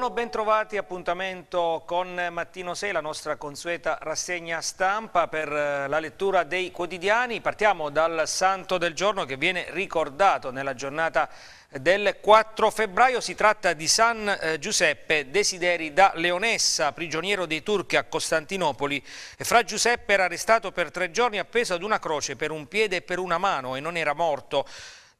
Buongiorno, bentrovati, appuntamento con Mattino 6, la nostra consueta rassegna stampa per eh, la lettura dei quotidiani. Partiamo dal santo del giorno che viene ricordato nella giornata del 4 febbraio. Si tratta di San eh, Giuseppe Desideri da Leonessa, prigioniero dei turchi a Costantinopoli. Fra Giuseppe era arrestato per tre giorni appeso ad una croce per un piede e per una mano e non era morto.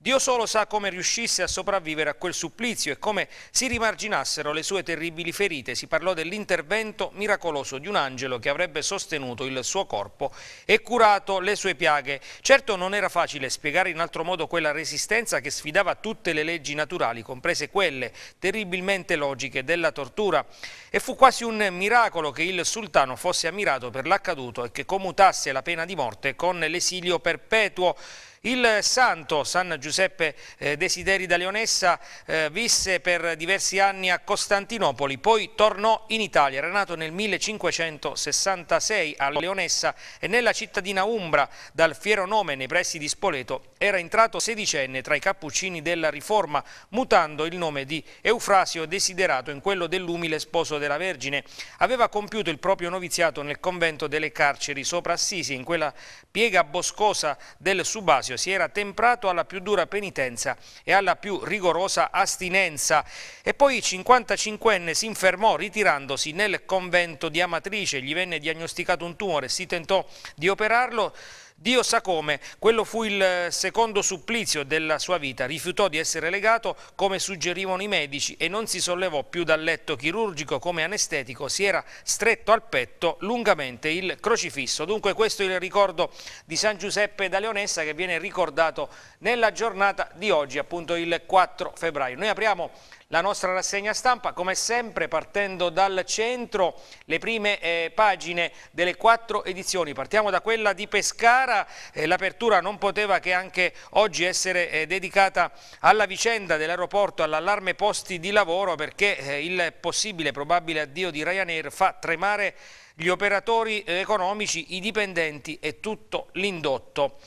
Dio solo sa come riuscisse a sopravvivere a quel supplizio e come si rimarginassero le sue terribili ferite. Si parlò dell'intervento miracoloso di un angelo che avrebbe sostenuto il suo corpo e curato le sue piaghe. Certo non era facile spiegare in altro modo quella resistenza che sfidava tutte le leggi naturali, comprese quelle terribilmente logiche della tortura. E fu quasi un miracolo che il sultano fosse ammirato per l'accaduto e che commutasse la pena di morte con l'esilio perpetuo. Il santo San Giuseppe eh, Desideri da Leonessa eh, visse per diversi anni a Costantinopoli, poi tornò in Italia, era nato nel 1566 a Leonessa e nella cittadina Umbra dal fiero nome nei pressi di Spoleto era entrato sedicenne tra i cappuccini della Riforma, mutando il nome di Eufrasio Desiderato in quello dell'umile sposo della Vergine. Aveva compiuto il proprio noviziato nel convento delle carceri sopra Assisi, in quella piega boscosa del Subasio, si era temprato alla più dura penitenza e alla più rigorosa astinenza. E poi 55enne si infermò ritirandosi nel convento di Amatrice, gli venne diagnosticato un tumore, si tentò di operarlo, Dio sa come, quello fu il eh, secondo supplizio della sua vita, rifiutò di essere legato come suggerivano i medici e non si sollevò più dal letto chirurgico come anestetico, si era stretto al petto lungamente il crocifisso. Dunque questo è il ricordo di San Giuseppe da Leonessa che viene ricordato nella giornata di oggi, appunto il 4 febbraio. Noi apriamo la nostra rassegna stampa, come sempre partendo dal centro, le prime eh, pagine delle quattro edizioni. Partiamo da quella di Pescara, eh, l'apertura non poteva che anche oggi essere eh, dedicata alla vicenda dell'aeroporto, all'allarme posti di lavoro perché eh, il possibile probabile addio di Ryanair fa tremare gli operatori eh, economici, i dipendenti e tutto l'indotto.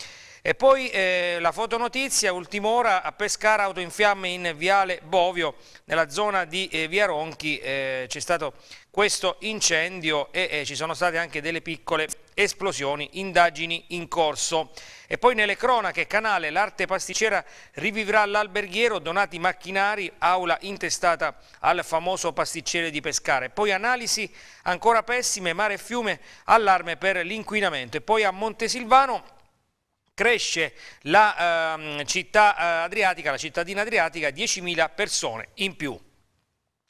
E poi eh, la fotonotizia, ultim'ora, a Pescara auto in fiamme in Viale Bovio, nella zona di eh, Via Ronchi, eh, c'è stato questo incendio e eh, ci sono state anche delle piccole esplosioni, indagini in corso. E poi nelle cronache, canale, l'arte pasticcera rivivrà l'alberghiero, donati macchinari, aula intestata al famoso pasticcere di Pescare. Poi analisi ancora pessime, mare e fiume, allarme per l'inquinamento. E poi a Montesilvano Cresce la ehm, città eh, adriatica, la cittadina adriatica, 10.000 persone in più.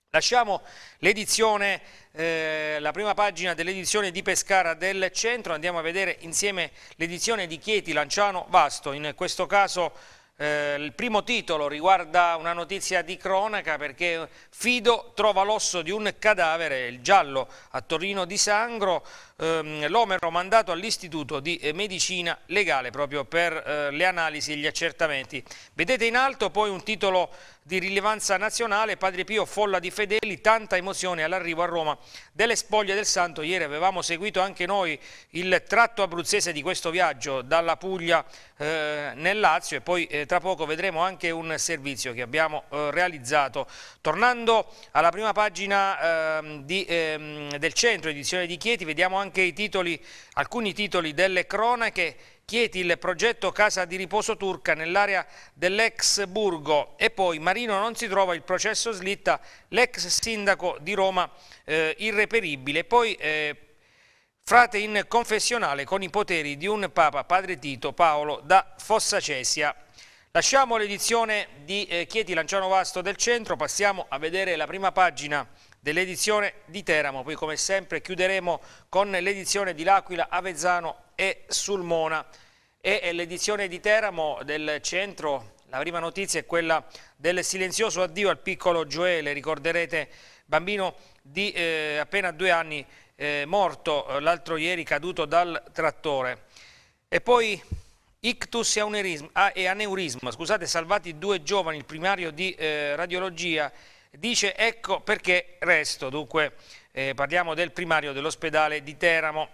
Lasciamo l'edizione, eh, la prima pagina dell'edizione di Pescara del centro, andiamo a vedere insieme l'edizione di Chieti, Lanciano, Vasto, in questo caso eh, il primo titolo riguarda una notizia di cronaca perché Fido trova l'osso di un cadavere, il giallo a Torino di Sangro, ehm, l'Omero mandato all'Istituto di eh, Medicina Legale proprio per eh, le analisi e gli accertamenti. Vedete in alto poi un titolo di rilevanza nazionale, Padre Pio folla di fedeli, tanta emozione all'arrivo a Roma delle spoglie del Santo. Ieri avevamo seguito anche noi il tratto abruzzese di questo viaggio dalla Puglia eh, nel Lazio e poi eh, tra poco vedremo anche un servizio che abbiamo eh, realizzato. Tornando alla prima pagina ehm, di, ehm, del centro edizione di Chieti, vediamo anche anche titoli, alcuni titoli delle cronache. Chieti il progetto Casa di Riposo Turca nell'area dell'ex Burgo e poi Marino non si trova, il processo slitta, l'ex sindaco di Roma eh, irreperibile. Poi eh, frate in confessionale con i poteri di un Papa, Padre Tito Paolo da Fossacesia. Lasciamo l'edizione di eh, Chieti Lanciano Vasto del Centro, passiamo a vedere la prima pagina dell'edizione di Teramo. Poi come sempre chiuderemo con l'edizione di L'Aquila, Avezzano e Sulmona. E l'edizione di Teramo del centro, la prima notizia è quella del silenzioso addio al piccolo Gioele, ricorderete bambino di eh, appena due anni eh, morto l'altro ieri caduto dal trattore. E poi ictus e, ah, e aneurisma, scusate, salvati due giovani, il primario di eh, radiologia dice ecco perché resto, dunque eh, parliamo del primario dell'ospedale di Teramo.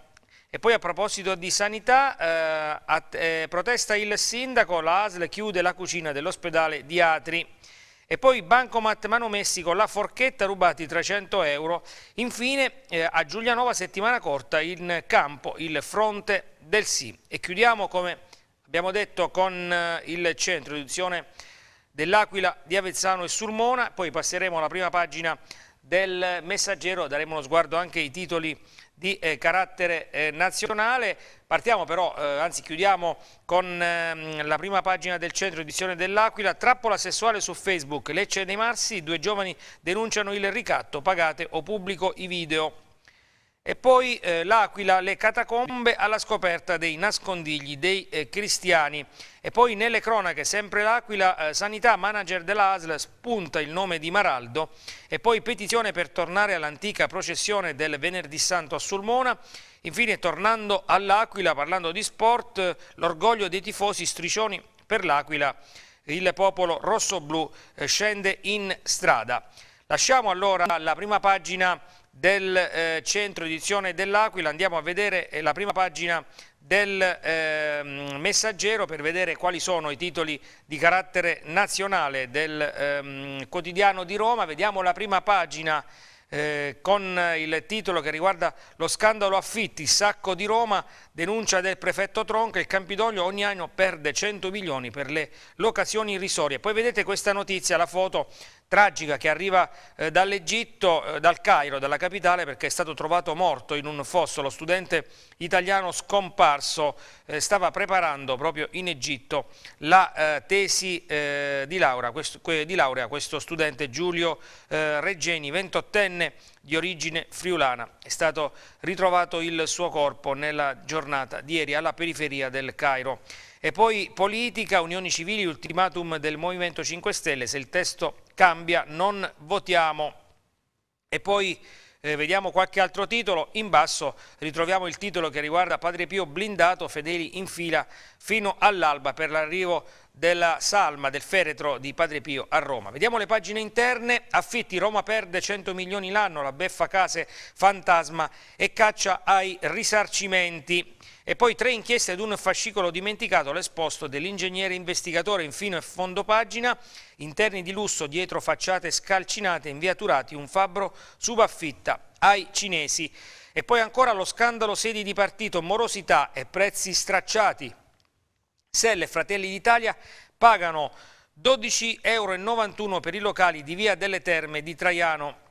E poi a proposito di sanità, eh, at, eh, protesta il sindaco, la ASL chiude la cucina dell'ospedale di Atri. E poi Bancomat Manomessi con la forchetta rubati 300 euro. Infine eh, a Giulianova settimana corta in campo il fronte del sì. E chiudiamo come abbiamo detto con eh, il centro di edizione dell'Aquila, di Avezzano e Sulmona, poi passeremo alla prima pagina del messaggero, daremo uno sguardo anche ai titoli di eh, carattere eh, nazionale. Partiamo però, eh, anzi chiudiamo con ehm, la prima pagina del centro edizione dell'Aquila, trappola sessuale su Facebook, Lecce dei Marsi, due giovani denunciano il ricatto, pagate o pubblico i video. E poi eh, l'Aquila, le catacombe alla scoperta dei nascondigli dei eh, cristiani. E poi nelle cronache, sempre l'Aquila, eh, sanità, manager dell'ASL, spunta il nome di Maraldo. E poi petizione per tornare all'antica processione del venerdì santo a Sulmona. Infine, tornando all'Aquila, parlando di sport, l'orgoglio dei tifosi striscioni per l'Aquila. Il popolo rosso-blu eh, scende in strada. Lasciamo allora la prima pagina del eh, centro edizione dell'Aquila, andiamo a vedere eh, la prima pagina del eh, messaggero per vedere quali sono i titoli di carattere nazionale del eh, quotidiano di Roma, vediamo la prima pagina eh, con il titolo che riguarda lo scandalo affitti, sacco di Roma, denuncia del prefetto Tronca, il Campidoglio ogni anno perde 100 milioni per le locazioni irrisorie. Poi vedete questa notizia, la foto tragica che arriva eh, dall'Egitto, eh, dal Cairo, dalla capitale, perché è stato trovato morto in un fosso. Lo studente italiano scomparso eh, stava preparando proprio in Egitto la eh, tesi eh, di, Laura, questo, que, di laurea, questo studente Giulio eh, Reggeni, 28enne di origine friulana. È stato ritrovato il suo corpo nella giornata di ieri alla periferia del Cairo. E poi politica, unioni civili, ultimatum del Movimento 5 Stelle, se il testo cambia non votiamo. E poi eh, vediamo qualche altro titolo, in basso ritroviamo il titolo che riguarda Padre Pio blindato, fedeli in fila fino all'alba per l'arrivo della salma, del feretro di Padre Pio a Roma. Vediamo le pagine interne, affitti, Roma perde 100 milioni l'anno, la beffa case fantasma e caccia ai risarcimenti. E poi tre inchieste ed un fascicolo dimenticato, l'esposto dell'ingegnere investigatore in fino e fondo pagina, interni di lusso dietro facciate scalcinate, inviaturati, un fabbro subaffitta ai cinesi. E poi ancora lo scandalo sedi di partito, morosità e prezzi stracciati. Selle e Fratelli d'Italia pagano 12,91 euro per i locali di Via delle Terme di Traiano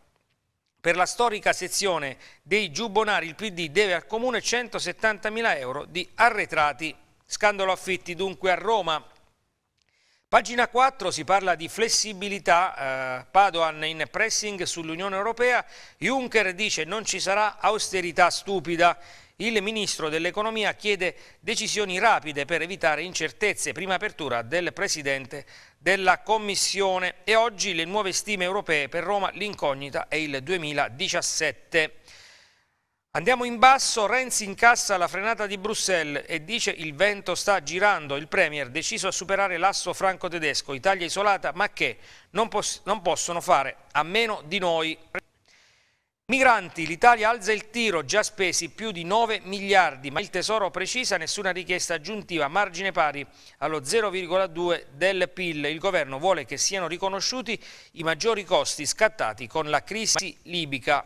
per la storica sezione dei Giubbonari il PD deve al Comune 170.000 euro di arretrati. Scandalo affitti dunque a Roma. Pagina 4 si parla di flessibilità, eh, Padoan in pressing sull'Unione Europea, Juncker dice non ci sarà austerità stupida, il Ministro dell'Economia chiede decisioni rapide per evitare incertezze, prima apertura del Presidente della Commissione e oggi le nuove stime europee per Roma, l'incognita è il 2017. Andiamo in basso, Renzi incassa la frenata di Bruxelles e dice il vento sta girando, il Premier deciso a superare l'asso franco-tedesco, Italia isolata, ma che non, pos non possono fare a meno di noi. Migranti, l'Italia alza il tiro, già spesi più di 9 miliardi, ma il Tesoro precisa nessuna richiesta aggiuntiva, margine pari allo 0,2 del PIL. Il governo vuole che siano riconosciuti i maggiori costi scattati con la crisi libica.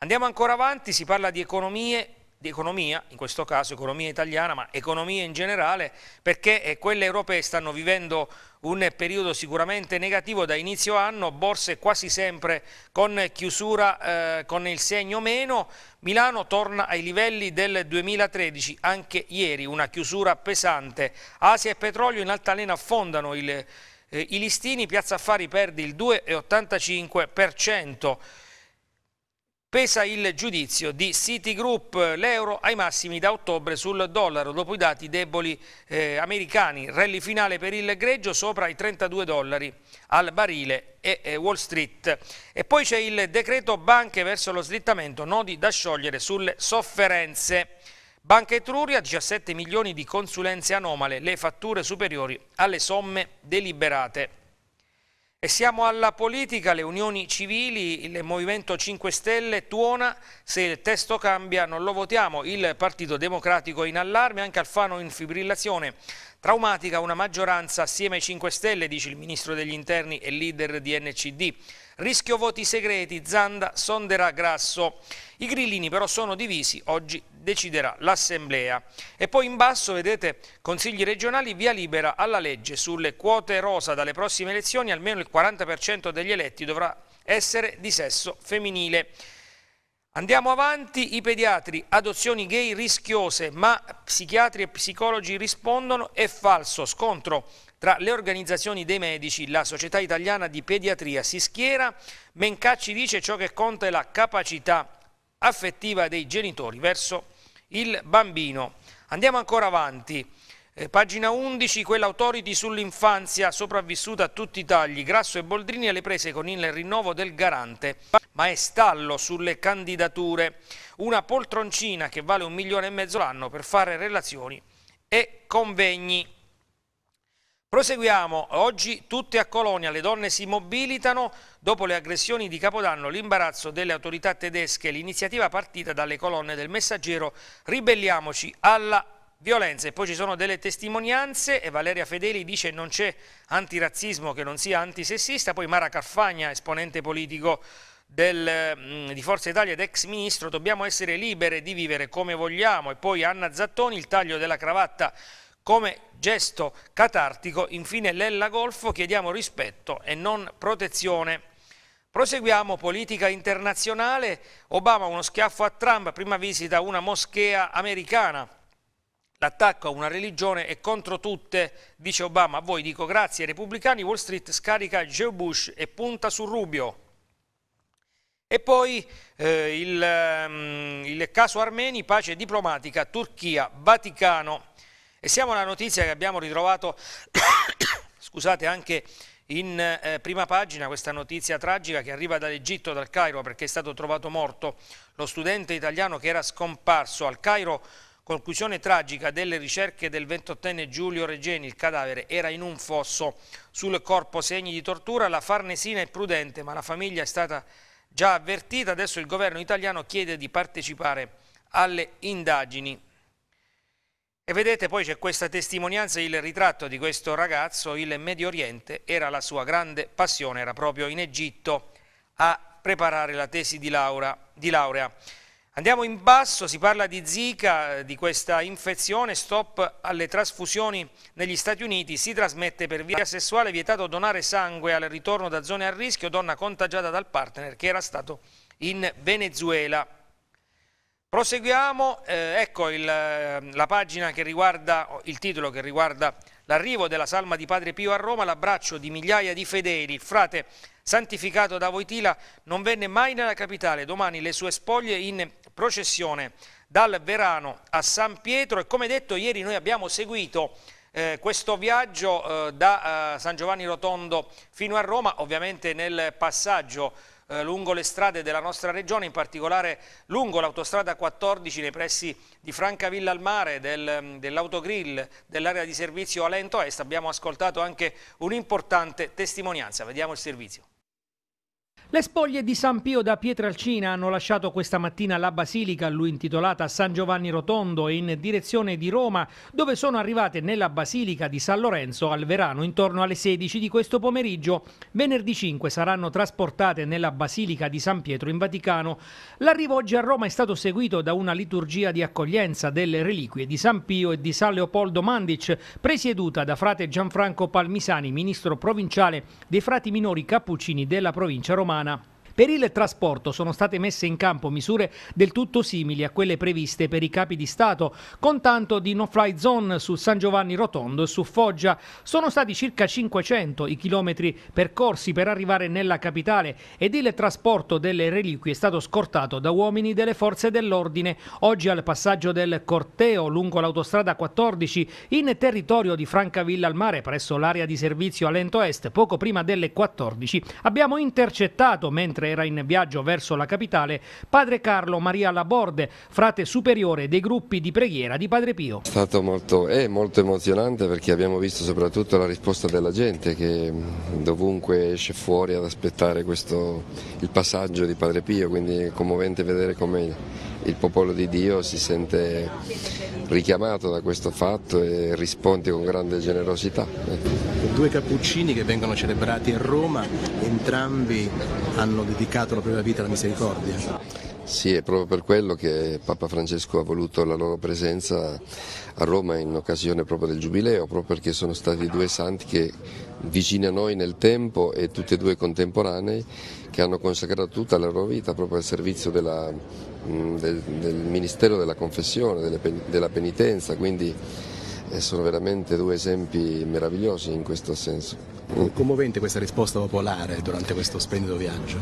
Andiamo ancora avanti, si parla di economie, di economia, in questo caso economia italiana, ma economia in generale, perché eh, quelle europee stanno vivendo un periodo sicuramente negativo da inizio anno, borse quasi sempre con chiusura eh, con il segno meno, Milano torna ai livelli del 2013, anche ieri una chiusura pesante, Asia e petrolio in altalena affondano il, eh, i listini, Piazza Affari perde il 2,85%, Pesa il giudizio di Citigroup, l'euro ai massimi da ottobre sul dollaro, dopo i dati deboli eh, americani. Rally finale per il greggio sopra i 32 dollari al barile e, e Wall Street. E poi c'è il decreto banche verso lo slittamento, nodi da sciogliere sulle sofferenze. Banca Etruria 17 milioni di consulenze anomale, le fatture superiori alle somme deliberate. E siamo alla politica, le unioni civili, il Movimento 5 Stelle tuona, se il testo cambia non lo votiamo, il Partito Democratico in allarme, anche Alfano in fibrillazione. Traumatica una maggioranza assieme ai 5 Stelle, dice il Ministro degli Interni e leader di NCD. Rischio voti segreti, Zanda sonderà Grasso. I grillini però sono divisi, oggi deciderà l'Assemblea. E poi in basso vedete consigli regionali via libera alla legge sulle quote rosa dalle prossime elezioni almeno il 40% degli eletti dovrà essere di sesso femminile. Andiamo avanti, i pediatri, adozioni gay rischiose, ma psichiatri e psicologi rispondono è falso, scontro tra le organizzazioni dei medici, la Società Italiana di Pediatria si schiera, Mencacci dice ciò che conta è la capacità affettiva dei genitori verso il bambino. Andiamo ancora avanti. Eh, pagina 11, quell'autority sull'infanzia sopravvissuta a tutti i tagli. Grasso e Boldrini alle prese con il rinnovo del garante, ma è stallo sulle candidature. Una poltroncina che vale un milione e mezzo l'anno per fare relazioni e convegni. Proseguiamo, oggi tutte a Colonia le donne si mobilitano dopo le aggressioni di Capodanno, l'imbarazzo delle autorità tedesche, l'iniziativa partita dalle colonne del messaggero Ribelliamoci alla violenza e poi ci sono delle testimonianze e Valeria Fedeli dice non c'è antirazzismo che non sia antisessista, poi Mara Carfagna, esponente politico del, mm, di Forza Italia ed ex ministro, dobbiamo essere libere di vivere come vogliamo e poi Anna Zattoni, il taglio della cravatta come gesto catartico, infine l'Ella Golfo chiediamo rispetto e non protezione. Proseguiamo politica internazionale, Obama uno schiaffo a Trump, prima visita a una moschea americana. L'attacco a una religione è contro tutte, dice Obama. A voi dico grazie ai repubblicani, Wall Street scarica Joe Bush e punta su Rubio. E poi eh, il, um, il caso Armeni, pace diplomatica, Turchia, Vaticano. E siamo alla notizia che abbiamo ritrovato, scusate, anche in eh, prima pagina questa notizia tragica che arriva dall'Egitto, dal Cairo, perché è stato trovato morto lo studente italiano che era scomparso al Cairo. Conclusione tragica delle ricerche del 28enne Giulio Regeni, il cadavere era in un fosso, sul corpo segni di tortura, la Farnesina è prudente ma la famiglia è stata già avvertita, adesso il governo italiano chiede di partecipare alle indagini e vedete poi c'è questa testimonianza, il ritratto di questo ragazzo, il Medio Oriente era la sua grande passione, era proprio in Egitto a preparare la tesi di, Laura, di laurea. Andiamo in basso, si parla di Zika, di questa infezione, stop alle trasfusioni negli Stati Uniti, si trasmette per via sessuale, vietato donare sangue al ritorno da zone a rischio, donna contagiata dal partner che era stato in Venezuela. Proseguiamo, eh, ecco il, ehm, la pagina che riguarda, il titolo che riguarda l'arrivo della salma di Padre Pio a Roma, l'abbraccio di migliaia di fedeli, il frate santificato da Voitila non venne mai nella capitale, domani le sue spoglie in processione dal Verano a San Pietro e come detto ieri noi abbiamo seguito eh, questo viaggio eh, da eh, San Giovanni Rotondo fino a Roma, ovviamente nel passaggio eh, lungo le strade della nostra regione, in particolare lungo l'autostrada 14 nei pressi di Francavilla al Mare, del, mm, dell'autogrill dell'area di servizio Alento Est. Abbiamo ascoltato anche un'importante testimonianza. Vediamo il servizio. Le spoglie di San Pio da Pietralcina hanno lasciato questa mattina la basilica a lui intitolata San Giovanni Rotondo in direzione di Roma, dove sono arrivate nella basilica di San Lorenzo al Verano intorno alle 16 di questo pomeriggio. Venerdì 5 saranno trasportate nella basilica di San Pietro in Vaticano. L'arrivo oggi a Roma è stato seguito da una liturgia di accoglienza delle reliquie di San Pio e di San Leopoldo Mandic, presieduta da frate Gianfranco Palmisani, ministro provinciale dei frati minori cappuccini della provincia romana China. Per il trasporto sono state messe in campo misure del tutto simili a quelle previste per i capi di Stato, con tanto di no-fly zone su San Giovanni Rotondo e su Foggia. Sono stati circa 500 i chilometri percorsi per arrivare nella capitale ed il trasporto delle reliquie è stato scortato da uomini delle forze dell'ordine. Oggi al passaggio del corteo lungo l'autostrada 14 in territorio di Francavilla al mare presso l'area di servizio Alento Est, poco prima delle 14, abbiamo intercettato mentre era in viaggio verso la capitale padre Carlo Maria Laborde, frate superiore dei gruppi di preghiera di Padre Pio. È stato molto, è molto emozionante perché abbiamo visto soprattutto la risposta della gente che dovunque esce fuori ad aspettare questo, il passaggio di Padre Pio, quindi è commovente vedere come il popolo di Dio si sente richiamato da questo fatto e risponde con grande generosità. Due cappuccini che vengono celebrati a Roma, entrambi hanno dedicato la propria vita alla misericordia. Sì, è proprio per quello che Papa Francesco ha voluto la loro presenza a Roma in occasione proprio del Giubileo, proprio perché sono stati due santi che vicini a noi nel tempo e tutti e due contemporanei che hanno consacrato tutta la loro vita proprio al servizio della Mm, del, del Ministero della Confessione, pen, della Penitenza, quindi eh, sono veramente due esempi meravigliosi in questo senso. Commovente questa risposta popolare durante questo splendido viaggio?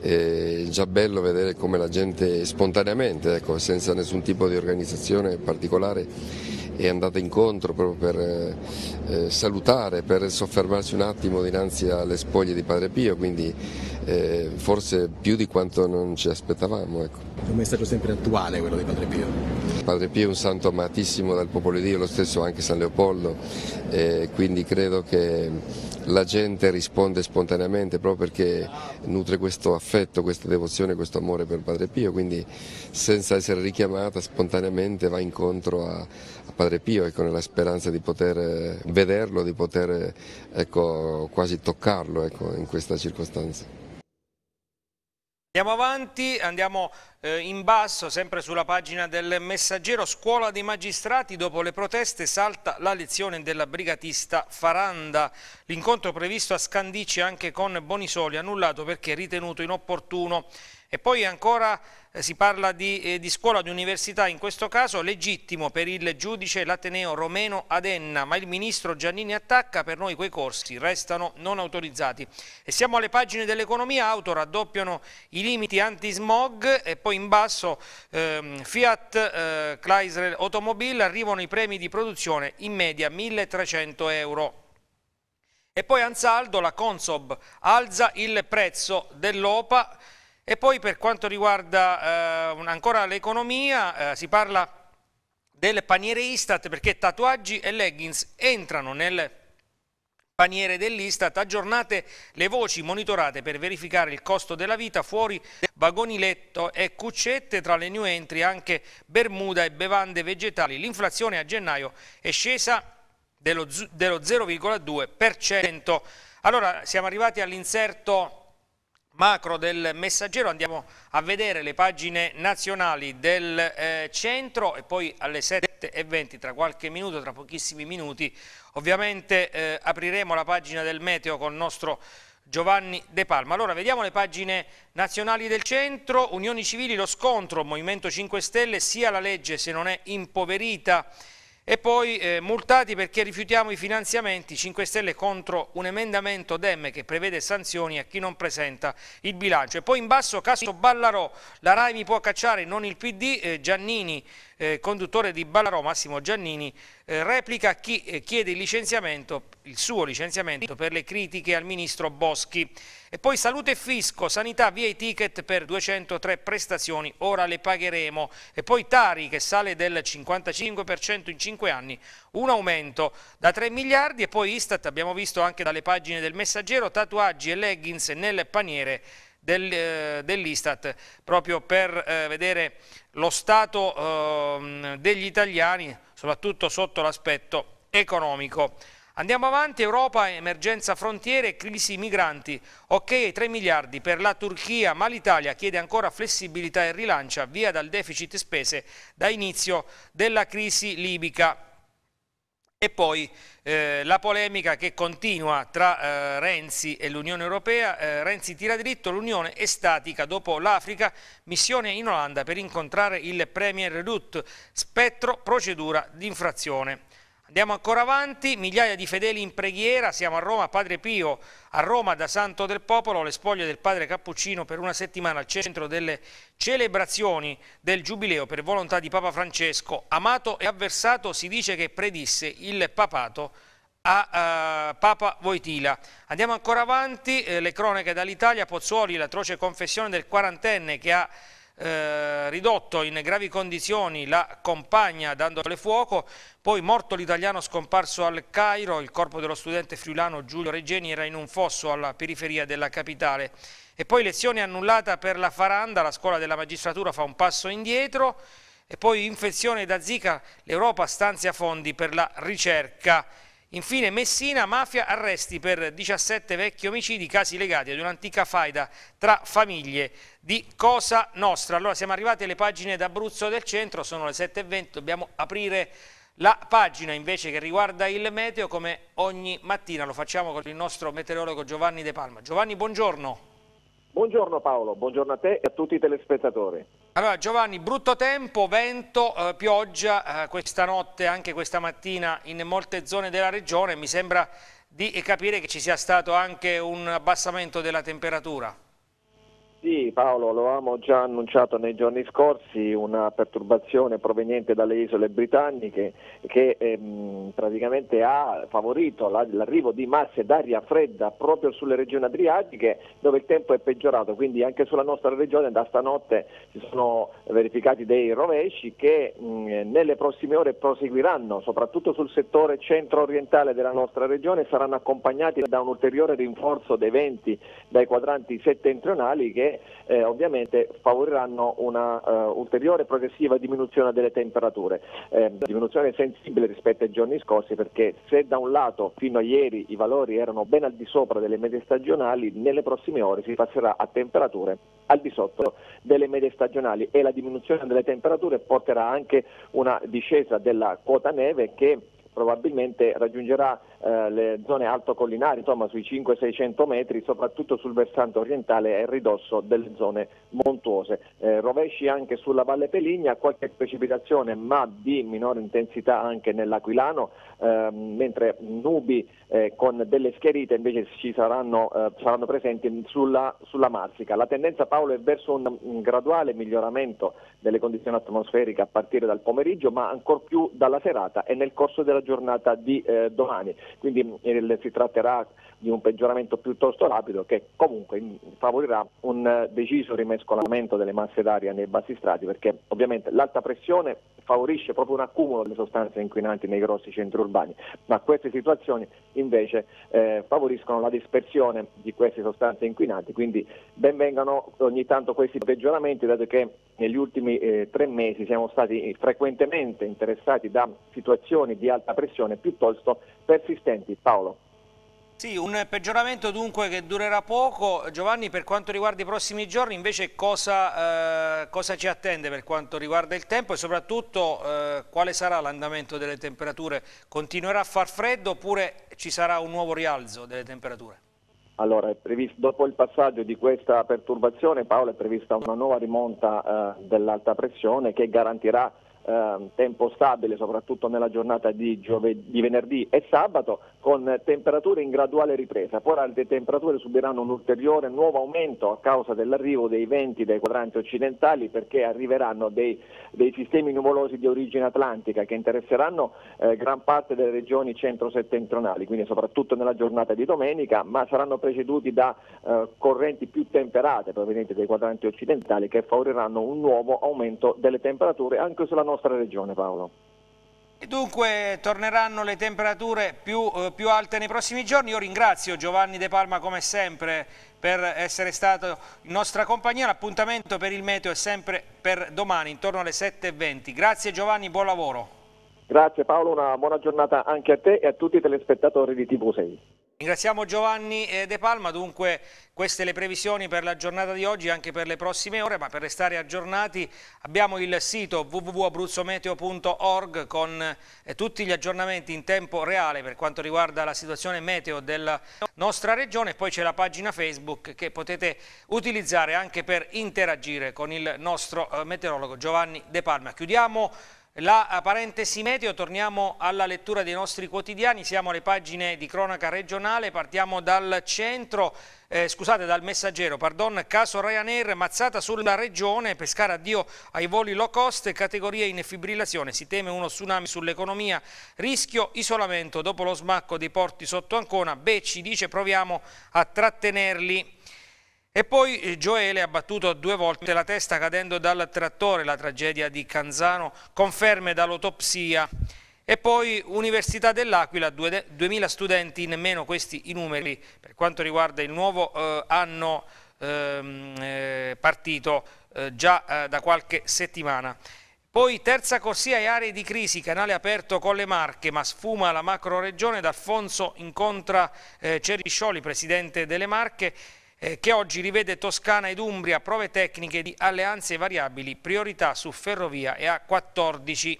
È già bello vedere come la gente spontaneamente, ecco, senza nessun tipo di organizzazione particolare, è andata incontro proprio per eh, salutare, per soffermarsi un attimo dinanzi alle spoglie di Padre Pio, quindi eh, forse più di quanto non ci aspettavamo. Ecco. È un messaggio sempre attuale quello di Padre Pio. Padre Pio è un santo amatissimo dal popolo di Dio, lo stesso anche San Leopoldo, eh, quindi credo che la gente risponde spontaneamente proprio perché nutre questo affetto, questa devozione, questo amore per Padre Pio, quindi senza essere richiamata spontaneamente va incontro a, a Padre Pio ecco, nella speranza di poter eh, vederlo, di poter eh, ecco, quasi toccarlo ecco, in questa circostanza. Andiamo avanti, andiamo eh, in basso, sempre sulla pagina del messaggero, scuola dei magistrati, dopo le proteste salta la lezione della brigatista Faranda. L'incontro previsto a Scandici anche con Bonisoli annullato perché ritenuto inopportuno. E poi ancora eh, si parla di, eh, di, scuola, di università, in questo caso legittimo per il giudice l'Ateneo Romeno Adenna, ma il ministro Giannini attacca, per noi quei corsi restano non autorizzati. E siamo alle pagine dell'economia, auto raddoppiano i limiti anti-smog e poi in basso ehm, Fiat, eh, Chrysler Automobile, arrivano i premi di produzione in media 1300 euro. E poi Ansaldo, la Consob, alza il prezzo dell'OPA e poi per quanto riguarda eh, ancora l'economia, eh, si parla del paniere Istat perché tatuaggi e leggings entrano nel paniere dell'Istat, aggiornate le voci monitorate per verificare il costo della vita fuori vagoni letto e cuccette, tra le new entry anche bermuda e bevande vegetali. L'inflazione a gennaio è scesa dello, dello 0,2%. Allora siamo arrivati all'inserto macro del messaggero andiamo a vedere le pagine nazionali del eh, centro e poi alle 7.20 tra qualche minuto, tra pochissimi minuti ovviamente eh, apriremo la pagina del meteo con il nostro Giovanni De Palma. Allora vediamo le pagine nazionali del centro, Unioni Civili, lo scontro, Movimento 5 Stelle, sia la legge se non è impoverita e poi eh, multati perché rifiutiamo i finanziamenti 5 Stelle contro un emendamento DEM che prevede sanzioni a chi non presenta il bilancio. E poi in basso caso Ballarò, la RAI mi può cacciare, non il PD, eh, Giannini eh, conduttore di Ballarò Massimo Giannini eh, replica chi eh, chiede il licenziamento, il suo licenziamento per le critiche al ministro Boschi. E poi salute e fisco, sanità via i ticket per 203 prestazioni, ora le pagheremo. E poi Tari che sale del 55% in 5 anni, un aumento da 3 miliardi e poi Istat abbiamo visto anche dalle pagine del messaggero tatuaggi e leggings nel paniere del, eh, dell'Istat proprio per eh, vedere lo stato eh, degli italiani, soprattutto sotto l'aspetto economico. Andiamo avanti, Europa, emergenza frontiere, crisi migranti, ok 3 miliardi per la Turchia, ma l'Italia chiede ancora flessibilità e rilancia via dal deficit spese da inizio della crisi libica. E poi eh, la polemica che continua tra eh, Renzi e l'Unione Europea. Eh, Renzi tira dritto, l'Unione è statica dopo l'Africa, missione in Olanda per incontrare il Premier Rutt, spettro procedura d'infrazione. Andiamo ancora avanti, migliaia di fedeli in preghiera, siamo a Roma, Padre Pio, a Roma da Santo del Popolo, le spoglie del Padre Cappuccino per una settimana al centro delle celebrazioni del Giubileo per volontà di Papa Francesco. Amato e avversato si dice che predisse il papato a uh, Papa Voitila. Andiamo ancora avanti, eh, le cronache dall'Italia, Pozzuoli, l'atroce confessione del quarantenne che ha eh, ridotto in gravi condizioni la compagna dandole fuoco, poi morto l'italiano scomparso al Cairo, il corpo dello studente friulano Giulio Regeni era in un fosso alla periferia della capitale. E poi lezione annullata per la Faranda, la scuola della magistratura fa un passo indietro, e poi infezione da Zika, l'Europa stanzia fondi per la ricerca Infine Messina, mafia, arresti per 17 vecchi omicidi, casi legati ad un'antica faida tra famiglie di Cosa Nostra. Allora siamo arrivati alle pagine d'Abruzzo del centro, sono le 7.20, dobbiamo aprire la pagina invece che riguarda il meteo come ogni mattina, lo facciamo con il nostro meteorologo Giovanni De Palma. Giovanni, buongiorno. Buongiorno Paolo, buongiorno a te e a tutti i telespettatori. Allora Giovanni, brutto tempo, vento, eh, pioggia eh, questa notte, anche questa mattina in molte zone della regione, mi sembra di capire che ci sia stato anche un abbassamento della temperatura. Sì, Paolo, lo avevamo già annunciato nei giorni scorsi, una perturbazione proveniente dalle isole britanniche che ehm, praticamente ha favorito l'arrivo di masse d'aria fredda proprio sulle regioni adriatiche dove il tempo è peggiorato, quindi anche sulla nostra regione da stanotte si sono verificati dei rovesci che mh, nelle prossime ore proseguiranno, soprattutto sul settore centro-orientale della nostra regione, saranno accompagnati da un ulteriore rinforzo dei venti dai quadranti settentrionali che eh, ovviamente favoriranno una uh, ulteriore progressiva diminuzione delle temperature, eh, diminuzione sensibile rispetto ai giorni scorsi perché se da un lato fino a ieri i valori erano ben al di sopra delle medie stagionali, nelle prossime ore si passerà a temperature al di sotto delle medie stagionali e la diminuzione delle temperature porterà anche una discesa della quota neve che probabilmente raggiungerà eh, le zone altocollinari, insomma sui 500-600 metri, soprattutto sul versante orientale e ridosso delle zone montuose. Eh, rovesci anche sulla Valle Peligna, qualche precipitazione ma di minore intensità anche nell'Aquilano, eh, mentre nubi eh, con delle schierite invece ci saranno, eh, saranno presenti sulla, sulla Marsica. La tendenza Paolo è verso un, un graduale miglioramento delle condizioni atmosferiche a partire dal pomeriggio ma ancor più dalla serata e nel corso della giornata giornata di eh, domani. Quindi eh, si tratterà di un peggioramento piuttosto rapido che comunque favorirà un eh, deciso rimescolamento delle masse d'aria nei bassi strati perché ovviamente l'alta pressione favorisce proprio un accumulo delle sostanze inquinanti nei grossi centri urbani, ma queste situazioni invece eh, favoriscono la dispersione di queste sostanze inquinanti, quindi ben vengano ogni tanto questi peggioramenti dato che negli ultimi eh, tre mesi siamo stati frequentemente interessati da situazioni di alta pressione piuttosto persistenti. Paolo. Sì, un peggioramento dunque che durerà poco. Giovanni, per quanto riguarda i prossimi giorni, invece cosa, eh, cosa ci attende per quanto riguarda il tempo e soprattutto eh, quale sarà l'andamento delle temperature? Continuerà a far freddo oppure ci sarà un nuovo rialzo delle temperature? Allora, previsto, dopo il passaggio di questa perturbazione, Paolo, è prevista una nuova rimonta eh, dell'alta pressione che garantirà Ehm, tempo stabile soprattutto nella giornata di, giove- di, venerdì e sabato con temperature in graduale ripresa. Poi le temperature subiranno un ulteriore nuovo aumento a causa dell'arrivo dei venti dai quadranti occidentali perché arriveranno dei, dei sistemi nuvolosi di origine atlantica che interesseranno eh, gran parte delle regioni centro-settentrionali, quindi soprattutto nella giornata di domenica, ma saranno preceduti da eh, correnti più temperate provenienti dai quadranti occidentali che favoriranno un nuovo aumento delle temperature anche sulla nostra nostra regione Paolo. dunque torneranno le temperature più, eh, più, alte nei prossimi giorni. Io ringrazio Giovanni De Palma come sempre per essere stato in nostra compagnia. L'appuntamento per il meteo è sempre per domani intorno alle 7.20. Grazie Giovanni, buon lavoro. Grazie Paolo, una buona giornata anche a te e a tutti i telespettatori di TV6. Ringraziamo Giovanni eh, De Palma, dunque queste le previsioni per la giornata di oggi anche per le prossime ore, ma per restare aggiornati abbiamo il sito www.abruzzometeo.org con eh, tutti gli aggiornamenti in tempo reale per quanto riguarda la situazione meteo della nostra regione, poi c'è la pagina Facebook che potete utilizzare anche per interagire con il nostro eh, meteorologo Giovanni De Palma. Chiudiamo la parentesi meteo, torniamo alla lettura dei nostri quotidiani, siamo alle pagine di cronaca regionale, partiamo dal centro, eh, scusate dal messaggero, pardon, caso Ryanair, mazzata sulla regione, pescare addio ai voli low cost, categorie in fibrillazione, si teme uno tsunami sull'economia, rischio isolamento dopo lo smacco dei porti sotto Ancona, Becci dice proviamo a trattenerli e poi eh, Gioele ha battuto due volte la testa cadendo dal trattore, la tragedia di Canzano, conferme dall'autopsia. E poi Università dell'Aquila, 2000 studenti in meno questi i numeri per quanto riguarda il nuovo eh, anno ehm, eh, partito eh, già eh, da qualche settimana. Poi terza corsia e aree di crisi, canale aperto con le Marche, ma sfuma la macro regione. D'Alfonso incontra eh, Ceriscioli, presidente delle Marche, eh, che oggi rivede Toscana ed Umbria prove tecniche di alleanze variabili, priorità su ferrovia e A14.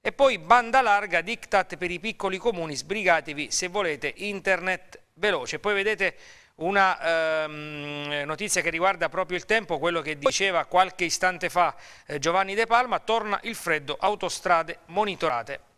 E poi banda larga, diktat per i piccoli comuni, sbrigatevi se volete internet veloce. Poi vedete una ehm, notizia che riguarda proprio il tempo, quello che diceva qualche istante fa eh, Giovanni De Palma, torna il freddo, autostrade monitorate.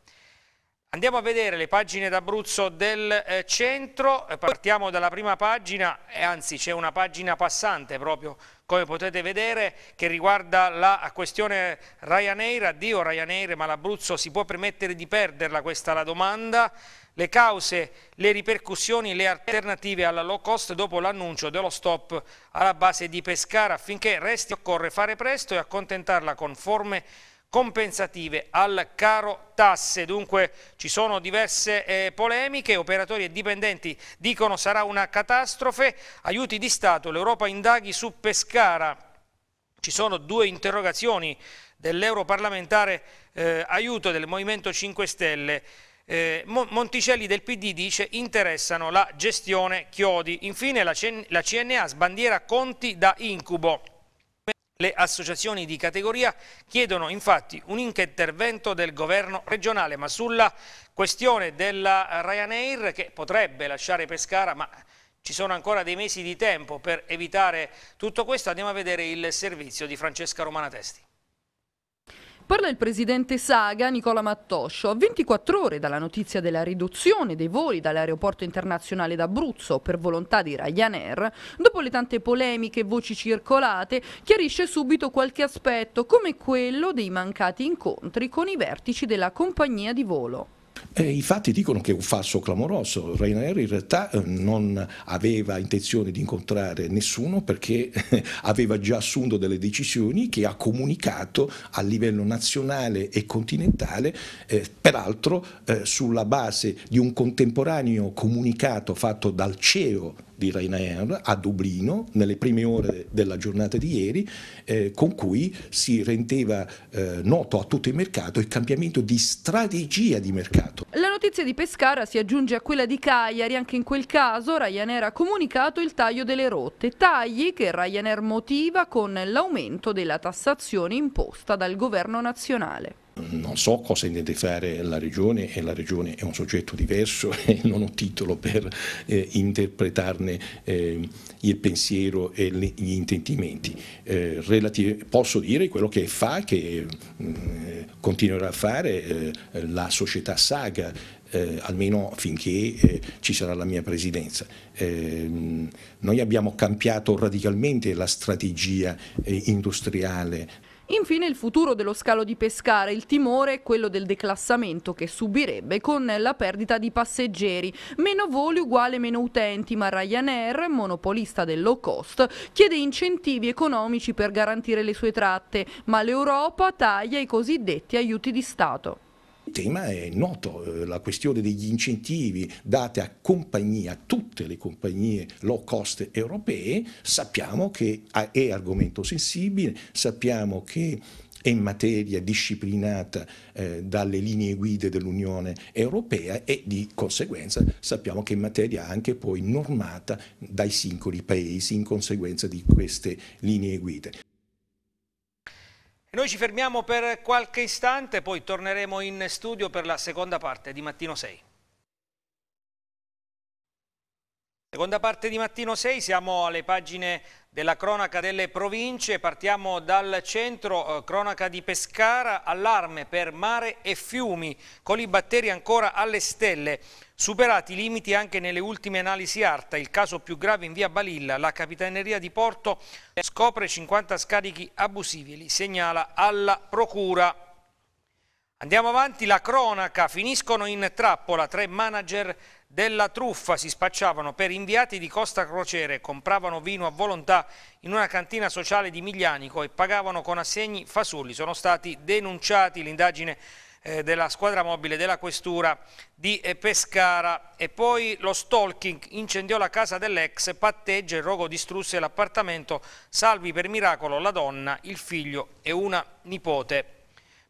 Andiamo a vedere le pagine d'Abruzzo del eh, centro, eh, partiamo dalla prima pagina, eh, anzi c'è una pagina passante proprio come potete vedere che riguarda la eh, questione Ryanair, addio Ryanair ma l'Abruzzo si può permettere di perderla questa è la domanda, le cause, le ripercussioni, le alternative alla low cost dopo l'annuncio dello stop alla base di Pescara affinché resti occorre fare presto e accontentarla con forme compensative al caro tasse. Dunque ci sono diverse eh, polemiche, operatori e dipendenti dicono sarà una catastrofe, aiuti di Stato, l'Europa indaghi su Pescara. Ci sono due interrogazioni dell'europarlamentare eh, aiuto del Movimento 5 Stelle. Eh, Monticelli del PD dice interessano la gestione Chiodi. Infine la, CN la CNA sbandiera conti da incubo. Le associazioni di categoria chiedono infatti un intervento del governo regionale, ma sulla questione della Ryanair che potrebbe lasciare Pescara, ma ci sono ancora dei mesi di tempo per evitare tutto questo, andiamo a vedere il servizio di Francesca Romana Testi. Parla il presidente Saga Nicola Mattoscio. A 24 ore dalla notizia della riduzione dei voli dall'aeroporto internazionale d'Abruzzo per volontà di Ryanair, dopo le tante polemiche e voci circolate, chiarisce subito qualche aspetto, come quello dei mancati incontri con i vertici della compagnia di volo. Eh, I fatti dicono che è un falso clamoroso. Ryanair in realtà eh, non aveva intenzione di incontrare nessuno perché eh, aveva già assunto delle decisioni che ha comunicato a livello nazionale e continentale, eh, peraltro eh, sulla base di un contemporaneo comunicato fatto dal CEO di Ryanair a Dublino nelle prime ore della giornata di ieri, eh, con cui si rendeva eh, noto a tutto il mercato il cambiamento di strategia di mercato. La notizia di Pescara si aggiunge a quella di Cagliari, anche in quel caso Ryanair ha comunicato il taglio delle rotte, tagli che Ryanair motiva con l'aumento della tassazione imposta dal governo nazionale non so cosa intende fare la regione e la regione è un soggetto diverso e non ho titolo per eh, interpretarne eh, il pensiero e le, gli intentimenti. Eh, relative, posso dire quello che fa, che mm, continuerà a fare eh, la società Saga, eh, almeno finché eh, ci sarà la mia presidenza. Ehm, noi abbiamo cambiato radicalmente la strategia industriale Infine il futuro dello scalo di Pescara, il timore è quello del declassamento che subirebbe con la perdita di passeggeri. Meno voli uguale meno utenti, ma Ryanair, monopolista del low cost, chiede incentivi economici per garantire le sue tratte, ma l'Europa taglia i cosiddetti aiuti di Stato. Il tema è noto, eh, la questione degli incentivi date a compagnie, a tutte le compagnie low cost europee, sappiamo che ah, è argomento sensibile, sappiamo che è materia disciplinata eh, dalle linee guida dell'Unione Europea e di conseguenza sappiamo che è materia anche poi normata dai singoli paesi in conseguenza di queste linee guide. Noi ci fermiamo per qualche istante, poi torneremo in studio per la seconda parte di Mattino 6. Seconda parte di Mattino 6, siamo alle pagine della cronaca delle province. Partiamo dal centro, eh, cronaca di Pescara, allarme per mare e fiumi, con i batteri ancora alle stelle. Superati i limiti anche nelle ultime analisi ARTA, il caso più grave in via Balilla, la Capitaneria di Porto scopre 50 scarichi abusivi li segnala alla Procura. Andiamo avanti, la cronaca, finiscono in trappola tre manager della truffa si spacciavano per inviati di Costa Crociere, compravano vino a volontà in una cantina sociale di Miglianico e pagavano con assegni fasulli. Sono stati denunciati l'indagine eh, della squadra mobile della questura di eh, Pescara e poi lo stalking incendiò la casa dell'ex, patteggia il rogo distrusse l'appartamento, salvi per miracolo la donna, il figlio e una nipote.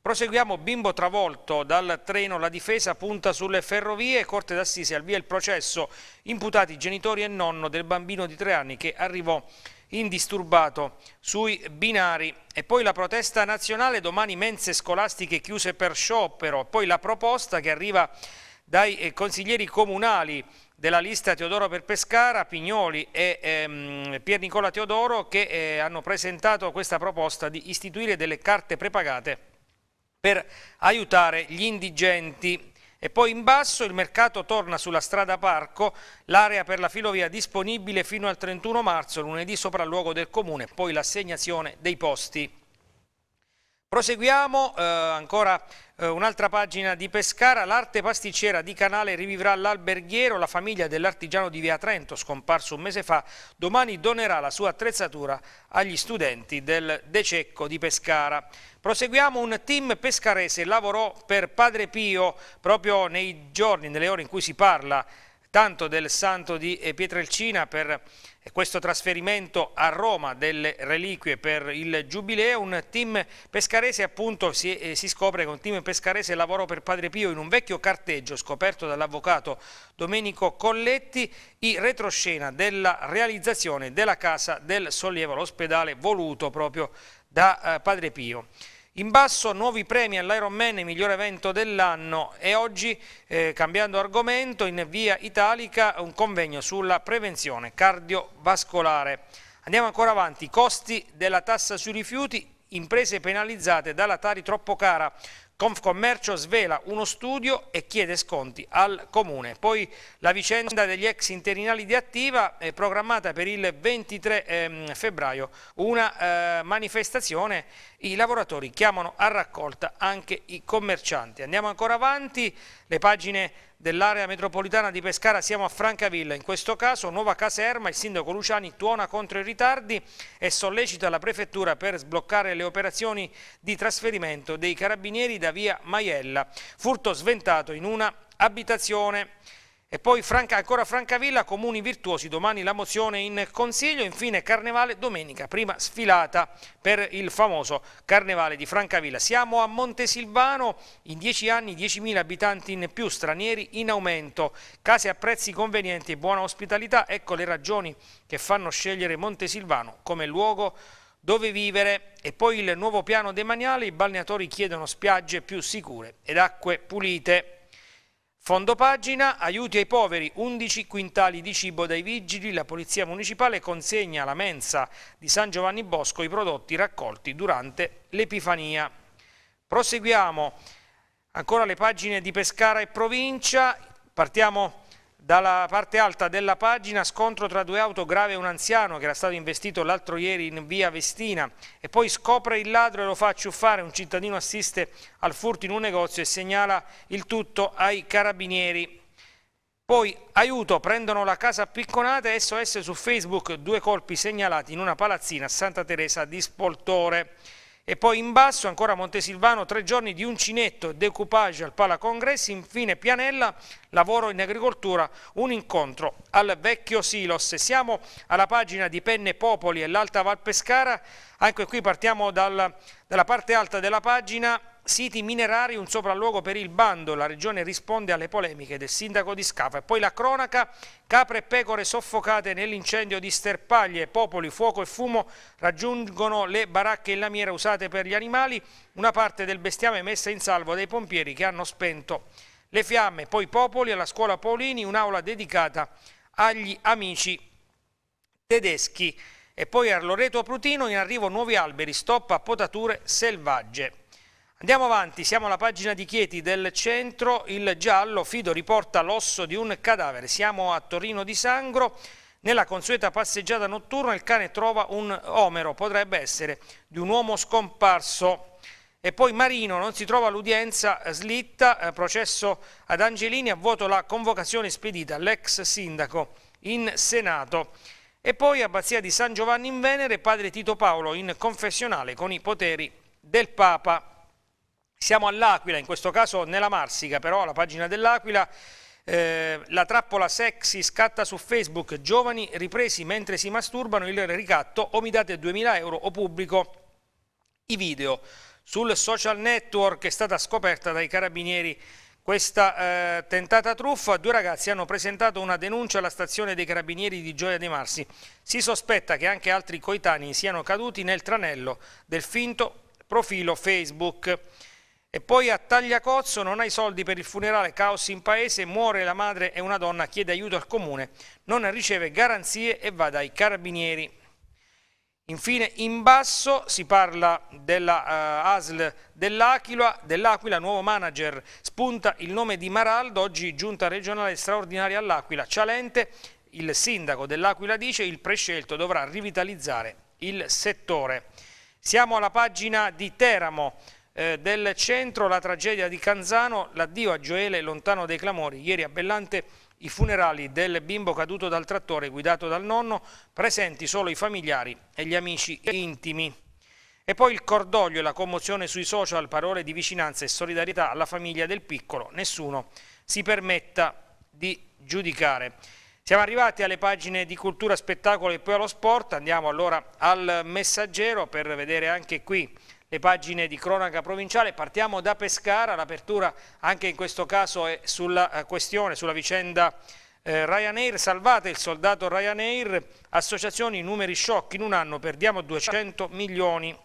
Proseguiamo bimbo travolto dal treno, la difesa punta sulle ferrovie, Corte d'Assise al via il processo, imputati genitori e nonno del bambino di tre anni che arrivò indisturbato sui binari e poi la protesta nazionale, domani mense scolastiche chiuse per sciopero, poi la proposta che arriva dai eh, consiglieri comunali della lista Teodoro per Pescara, Pignoli e ehm, Pier Nicola Teodoro che eh, hanno presentato questa proposta di istituire delle carte prepagate per aiutare gli indigenti. E poi in basso il mercato torna sulla strada Parco, l'area per la filovia disponibile fino al 31 marzo, lunedì sopra il luogo del comune, poi l'assegnazione dei posti. Proseguiamo eh, ancora eh, un'altra pagina di Pescara, l'arte pasticcera di Canale rivivrà l'alberghiero, la famiglia dell'artigiano di Via Trento scomparso un mese fa, domani donerà la sua attrezzatura agli studenti del De Cecco di Pescara. Proseguiamo, un team pescarese lavorò per Padre Pio proprio nei giorni, nelle ore in cui si parla tanto del santo di Pietrelcina per questo trasferimento a Roma delle reliquie per il Giubileo, un team pescarese appunto si, eh, si scopre che un team pescarese lavorò per Padre Pio in un vecchio carteggio scoperto dall'avvocato Domenico Colletti in retroscena della realizzazione della casa del sollievo all'ospedale voluto proprio da eh, Padre Pio. In basso nuovi premi all'Ironman, miglior evento dell'anno e oggi, eh, cambiando argomento, in via Italica un convegno sulla prevenzione cardiovascolare. Andiamo ancora avanti, costi della tassa sui rifiuti, imprese penalizzate dalla Tari troppo cara, Confcommercio svela uno studio e chiede sconti al Comune. Poi la vicenda degli ex interinali di Attiva è eh, programmata per il 23 ehm, febbraio una eh, manifestazione. I lavoratori chiamano a raccolta anche i commercianti. Andiamo ancora avanti le pagine dell'area metropolitana di Pescara siamo a Francavilla, in questo caso nuova caserma, il sindaco Luciani tuona contro i ritardi e sollecita la prefettura per sbloccare le operazioni di trasferimento dei carabinieri da via Maiella, furto sventato in una abitazione. E poi Franca, ancora Francavilla, comuni virtuosi, domani la mozione in consiglio, infine Carnevale domenica, prima sfilata per il famoso Carnevale di Francavilla. Siamo a Montesilvano, in dieci anni 10.000 abitanti in più, stranieri in aumento, case a prezzi convenienti e buona ospitalità, ecco le ragioni che fanno scegliere Montesilvano come luogo dove vivere e poi il nuovo piano demaniale, i balneatori chiedono spiagge più sicure ed acque pulite. Fondo pagina, aiuti ai poveri, 11 quintali di cibo dai vigili, la Polizia Municipale consegna alla mensa di San Giovanni Bosco i prodotti raccolti durante l'Epifania. Proseguiamo, ancora le pagine di Pescara e provincia, partiamo dalla parte alta della pagina scontro tra due auto grave un anziano che era stato investito l'altro ieri in via Vestina e poi scopre il ladro e lo fa acciuffare. Un cittadino assiste al furto in un negozio e segnala il tutto ai carabinieri. Poi aiuto, prendono la casa picconata e SOS su Facebook, due colpi segnalati in una palazzina a Santa Teresa di Spoltore. E poi in basso, ancora Montesilvano, tre giorni di uncinetto, decoupage al Pala Congressi, infine Pianella, lavoro in agricoltura, un incontro al vecchio Silos. Siamo alla pagina di Penne Popoli e l'Alta Val Pescara, anche qui partiamo dal, dalla parte alta della pagina, Siti minerari, un sopralluogo per il bando, la regione risponde alle polemiche del sindaco di Scafa. E poi la cronaca, capre e pecore soffocate nell'incendio di Sterpaglie, popoli, fuoco e fumo raggiungono le baracche in lamiere usate per gli animali, una parte del bestiame messa in salvo dai pompieri che hanno spento le fiamme. Poi popoli alla scuola Paolini, un'aula dedicata agli amici tedeschi. E poi a Loreto Prutino in arrivo nuovi alberi, stop a potature selvagge. Andiamo avanti, siamo alla pagina di Chieti del centro, il giallo, Fido riporta l'osso di un cadavere, siamo a Torino di Sangro, nella consueta passeggiata notturna il cane trova un omero, potrebbe essere di un uomo scomparso. E poi Marino, non si trova l'udienza slitta, eh, processo ad Angelini, a vuoto la convocazione spedita all'ex sindaco in Senato. E poi Abbazia di San Giovanni in Venere, padre Tito Paolo in confessionale con i poteri del Papa. Siamo all'Aquila, in questo caso nella Marsica, però alla pagina dell'Aquila. Eh, la trappola sexy scatta su Facebook, giovani ripresi mentre si masturbano, il ricatto o mi date 2000 euro o pubblico i video. Sul social network è stata scoperta dai carabinieri questa eh, tentata truffa, due ragazzi hanno presentato una denuncia alla stazione dei carabinieri di Gioia dei Marsi. Si sospetta che anche altri coetanei siano caduti nel tranello del finto profilo Facebook. E poi a Tagliacozzo non hai soldi per il funerale, caos in paese, muore la madre e una donna chiede aiuto al comune, non riceve garanzie e va dai carabinieri. Infine in basso si parla della uh, eh, ASL dell'Aquila, dell'Aquila nuovo manager, spunta il nome di Maraldo, oggi giunta regionale straordinaria all'Aquila, Cialente, il sindaco dell'Aquila dice il prescelto dovrà rivitalizzare il settore. Siamo alla pagina di Teramo. Eh, del centro, la tragedia di Canzano, l'addio a Gioele lontano dai clamori, ieri a Bellante i funerali del bimbo caduto dal trattore guidato dal nonno, presenti solo i familiari e gli amici intimi. E poi il cordoglio e la commozione sui social, parole di vicinanza e solidarietà alla famiglia del piccolo, nessuno si permetta di giudicare. Siamo arrivati alle pagine di cultura, spettacolo e poi allo sport, andiamo allora al messaggero per vedere anche qui le pagine di cronaca provinciale. Partiamo da Pescara, l'apertura anche in questo caso è sulla eh, questione, sulla vicenda eh, Ryanair, salvate il soldato Ryanair, associazioni, numeri sciocchi, in un anno perdiamo 200 milioni.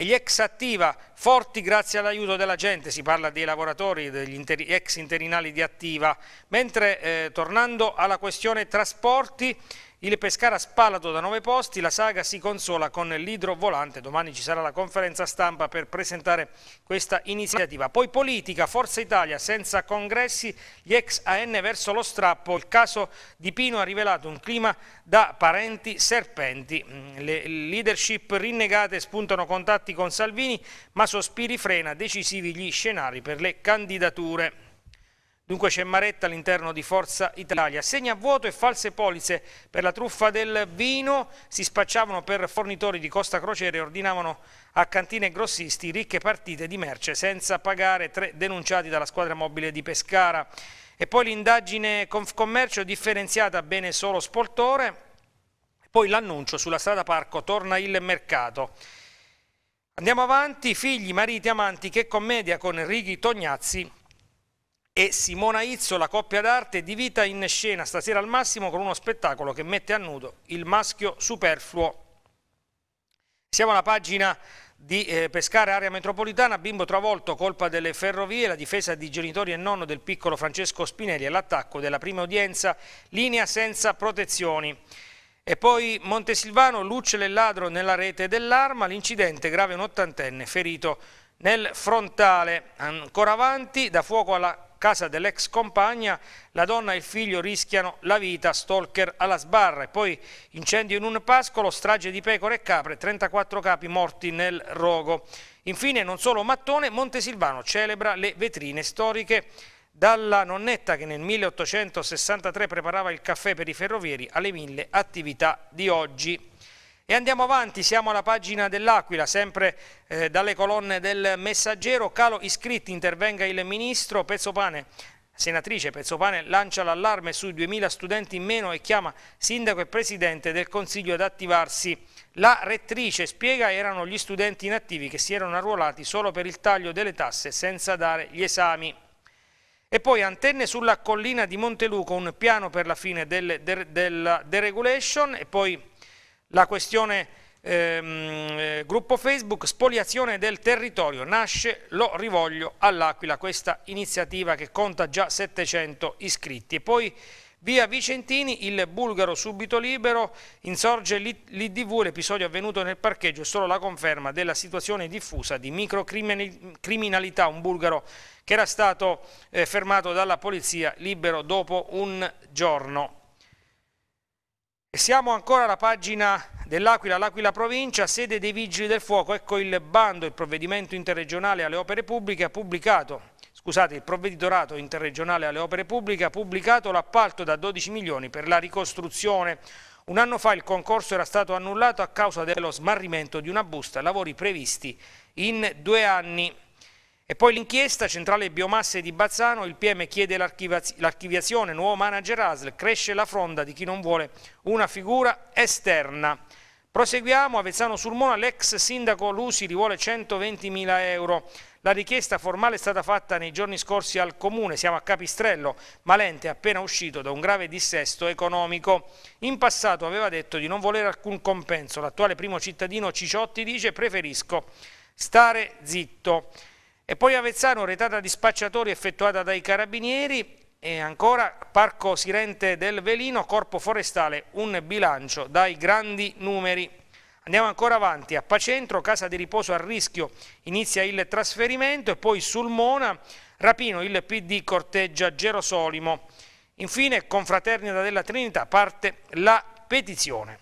E gli ex attiva, forti grazie all'aiuto della gente, si parla dei lavoratori, degli interi, ex interinali di attiva, mentre eh, tornando alla questione trasporti, il Pescara Spalato da nove posti, la saga si consola con l'idrovolante, domani ci sarà la conferenza stampa per presentare questa iniziativa. Poi politica, Forza Italia senza congressi, gli ex AN verso lo strappo, il caso di Pino ha rivelato un clima da parenti serpenti, mm, le leadership rinnegate spuntano contatti con Salvini ma sospiri frena decisivi gli scenari per le candidature. Dunque c'è Maretta all'interno di Forza Italia. Segna vuoto e false polizze per la truffa del vino. Si spacciavano per fornitori di Costa Crociere e ordinavano a cantine grossisti ricche partite di merce senza pagare tre denunciati dalla squadra mobile di Pescara. E poi l'indagine Confcommercio differenziata bene solo Spoltore. Poi l'annuncio sulla strada Parco torna il mercato. Andiamo avanti, figli, mariti, amanti, che commedia con Righi Tognazzi e Simona Izzo, la coppia d'arte di vita in scena stasera al massimo con uno spettacolo che mette a nudo il maschio superfluo. Siamo alla pagina di eh, Pescara area metropolitana, bimbo travolto, colpa delle ferrovie, la difesa di genitori e nonno del piccolo Francesco Spinelli e l'attacco della prima udienza, linea senza protezioni. E poi Montesilvano, luce del ladro nella rete dell'arma, l'incidente grave un ottantenne ferito nel frontale. Ancora avanti, da fuoco alla casa dell'ex compagna, la donna e il figlio rischiano la vita, stalker alla sbarra. E poi incendio in un pascolo, strage di pecore e capre, 34 capi morti nel rogo. Infine, non solo mattone, Montesilvano celebra le vetrine storiche dalla nonnetta che nel 1863 preparava il caffè per i ferrovieri alle mille attività di oggi. E andiamo avanti, siamo alla pagina dell'Aquila, sempre eh, dalle colonne del Messaggero, calo iscritti, intervenga il ministro, Pezzopane, senatrice Pezzopane lancia l'allarme sui 2.000 studenti in meno e chiama sindaco e presidente del consiglio ad attivarsi. La rettrice spiega erano gli studenti inattivi che si erano arruolati solo per il taglio delle tasse senza dare gli esami. E poi antenne sulla collina di Monteluco, un piano per la fine del, del, della deregulation e poi la questione ehm, eh, gruppo Facebook, spoliazione del territorio, nasce Lo Rivoglio all'Aquila, questa iniziativa che conta già 700 iscritti. E poi via Vicentini, il bulgaro subito libero, insorge l'IDV, l'episodio avvenuto nel parcheggio è solo la conferma della situazione diffusa di microcriminalità, un bulgaro che era stato eh, fermato dalla polizia libero dopo un giorno. Siamo ancora alla pagina dell'Aquila, l'Aquila provincia, sede dei Vigili del Fuoco, ecco il bando, il provvedimento interregionale alle opere pubbliche ha pubblicato scusate, il provveditorato interregionale alle opere pubbliche ha pubblicato l'appalto da 12 milioni per la ricostruzione. Un anno fa il concorso era stato annullato a causa dello smarrimento di una busta lavori previsti in due anni. E poi l'inchiesta, centrale biomasse di Bazzano, il PM chiede l'archiviazione, nuovo manager ASL, cresce la fronda di chi non vuole una figura esterna. Proseguiamo, Avezzano Sulmona, l'ex sindaco Lusi rivuole 120.000 euro. La richiesta formale è stata fatta nei giorni scorsi al Comune, siamo a Capistrello, Malente appena uscito da un grave dissesto economico. In passato aveva detto di non volere alcun compenso, l'attuale primo cittadino Ciciotti dice preferisco stare zitto. E poi Avezzano, retata di spacciatori effettuata dai carabinieri e ancora Parco Sirente del Velino, Corpo Forestale, un bilancio dai grandi numeri. Andiamo ancora avanti, a Pacentro, casa di riposo a rischio, inizia il trasferimento e poi Sulmona, Rapino, il PD corteggia Gerosolimo. Infine, confraternita della Trinità, parte la petizione.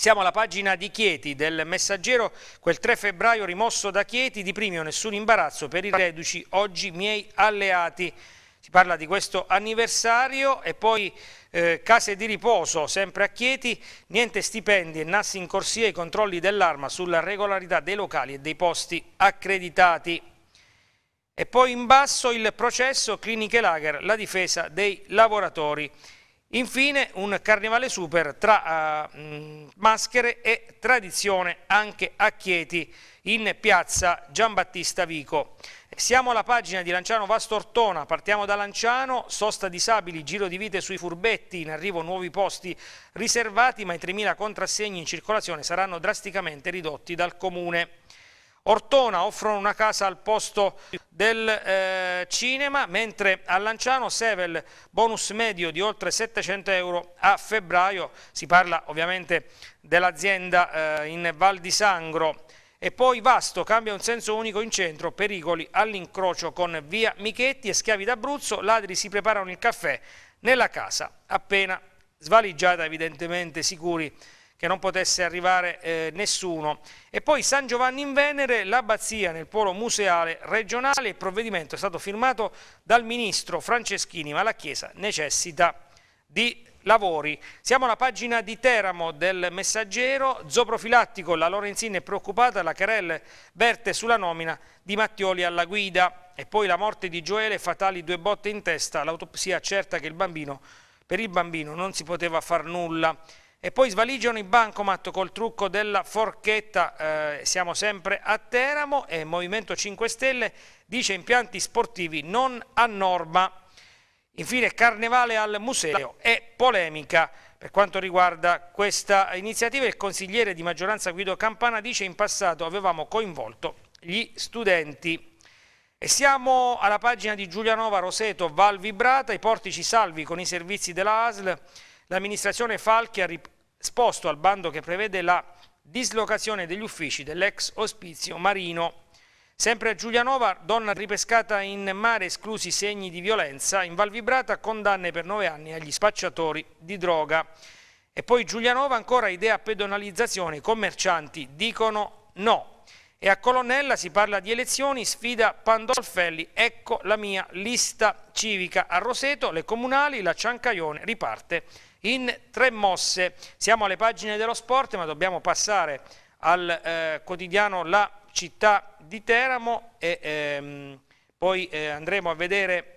Siamo alla pagina di Chieti del messaggero, quel 3 febbraio rimosso da Chieti, di primio nessun imbarazzo per i reduci, oggi miei alleati. Si parla di questo anniversario e poi eh, case di riposo, sempre a Chieti, niente stipendi e nassi in corsia i controlli dell'arma sulla regolarità dei locali e dei posti accreditati. E poi in basso il processo Cliniche Lager, la difesa dei lavoratori. Infine un carnevale super tra uh, maschere e tradizione anche a Chieti in piazza Giambattista Vico. Siamo alla pagina di Lanciano Vastortona, partiamo da Lanciano, sosta disabili, giro di vite sui furbetti, in arrivo nuovi posti riservati ma i 3.000 contrassegni in circolazione saranno drasticamente ridotti dal Comune. Ortona offrono una casa al posto del eh, cinema, mentre a Lanciano Sevel bonus medio di oltre 700 euro a febbraio, si parla ovviamente dell'azienda eh, in Val di Sangro. E poi Vasto cambia un senso unico in centro, pericoli all'incrocio con via Michetti e Schiavi d'Abruzzo, ladri si preparano il caffè nella casa appena svaligiata, evidentemente sicuri che non potesse arrivare eh, nessuno. E poi San Giovanni in Venere, l'abbazia nel polo museale regionale, il provvedimento è stato firmato dal ministro Franceschini, ma la Chiesa necessita di lavori. Siamo alla pagina di Teramo del Messaggero, zooprofilattico, la Lorenzin è preoccupata, la Carelle verte sulla nomina di Mattioli alla guida e poi la morte di Gioele, fatali due botte in testa, l'autopsia accerta che il bambino, per il bambino non si poteva far nulla e poi svaligiano il bancomat col trucco della forchetta, eh, siamo sempre a Teramo e Movimento 5 Stelle dice impianti sportivi non a norma. Infine carnevale al museo e polemica per quanto riguarda questa iniziativa. Il consigliere di maggioranza Guido Campana dice in passato avevamo coinvolto gli studenti. E siamo alla pagina di Giulianova, Roseto, Val Vibrata, i portici salvi con i servizi della ASL L'amministrazione Falchi ha risposto al bando che prevede la dislocazione degli uffici dell'ex ospizio marino. Sempre a Giulianova, donna ripescata in mare, esclusi segni di violenza, in Val Vibrata condanne per nove anni agli spacciatori di droga. E poi Giulianova ancora idea pedonalizzazione, i commercianti dicono no. E a Colonnella si parla di elezioni, sfida Pandolfelli, ecco la mia lista civica. A Roseto le comunali, la Ciancaione riparte in tre mosse. Siamo alle pagine dello sport, ma dobbiamo passare al eh, quotidiano La città di Teramo e ehm, poi eh, andremo a vedere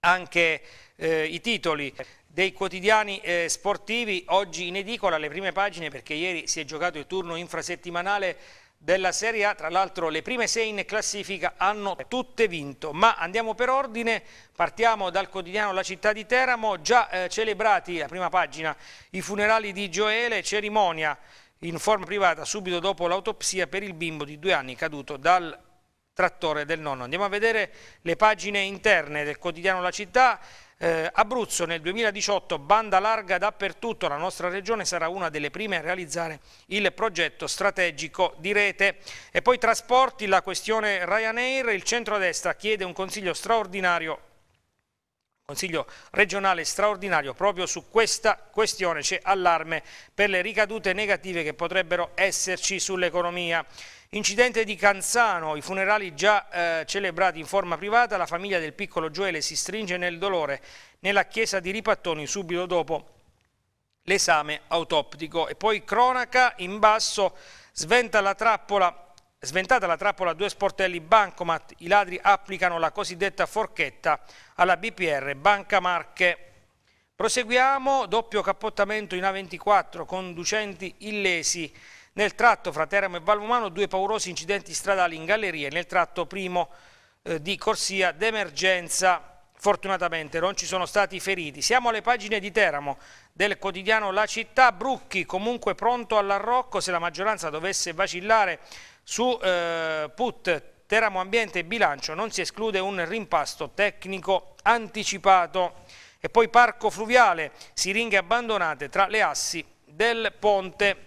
anche eh, i titoli dei quotidiani eh, sportivi oggi in edicola, le prime pagine perché ieri si è giocato il turno infrasettimanale della Serie A, tra l'altro le prime sei in classifica hanno tutte vinto, ma andiamo per ordine, partiamo dal quotidiano La Città di Teramo, già eh, celebrati, la prima pagina, i funerali di Gioele, cerimonia in forma privata subito dopo l'autopsia per il bimbo di due anni caduto dal trattore del nonno. Andiamo a vedere le pagine interne del quotidiano La Città, eh, Abruzzo nel 2018 banda larga dappertutto, la nostra regione sarà una delle prime a realizzare il progetto strategico di rete. E poi trasporti, la questione Ryanair, il centrodestra chiede un consiglio straordinario Consiglio regionale straordinario proprio su questa questione c'è allarme per le ricadute negative che potrebbero esserci sull'economia. Incidente di Canzano, i funerali già eh, celebrati in forma privata, la famiglia del piccolo Gioele si stringe nel dolore nella chiesa di Ripattoni subito dopo l'esame autoptico. E poi cronaca in basso, sventa la trappola, sventata la trappola a due sportelli bancomat, i ladri applicano la cosiddetta forchetta alla BPR Banca Marche. Proseguiamo, doppio cappottamento in A24, conducenti illesi nel tratto fra Teramo e Valvomano due paurosi incidenti stradali in gallerie, nel tratto primo eh, di corsia d'emergenza. Fortunatamente non ci sono stati feriti. Siamo alle pagine di Teramo del quotidiano La Città. Brucchi comunque pronto all'arrocco se la maggioranza dovesse vacillare su eh, put Teramo Ambiente e Bilancio. Non si esclude un rimpasto tecnico anticipato. E poi parco fluviale, siringhe abbandonate tra le assi del ponte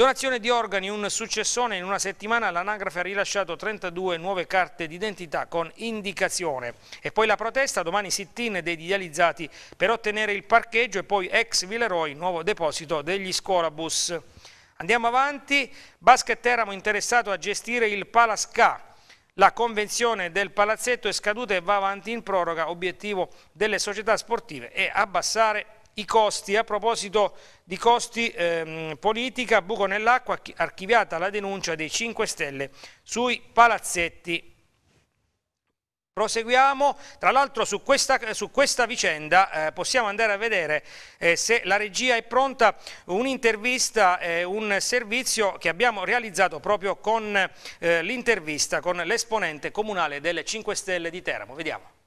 Donazione di organi, un successone, in una settimana l'anagrafe ha rilasciato 32 nuove carte d'identità con indicazione. E poi la protesta, domani sit-in dei idealizzati per ottenere il parcheggio e poi ex Villeroi, nuovo deposito degli scolabus. Andiamo avanti, Basket Teramo interessato a gestire il Palasca. La convenzione del palazzetto è scaduta e va avanti in proroga, obiettivo delle società sportive è abbassare i costi. A proposito di costi, ehm, politica, buco nell'acqua, archiviata la denuncia dei 5 Stelle sui palazzetti. Proseguiamo, tra l'altro su, su questa, vicenda eh, possiamo andare a vedere eh, se la regia è pronta un'intervista, eh, un servizio che abbiamo realizzato proprio con eh, l'intervista con l'esponente comunale delle 5 Stelle di Teramo. Vediamo.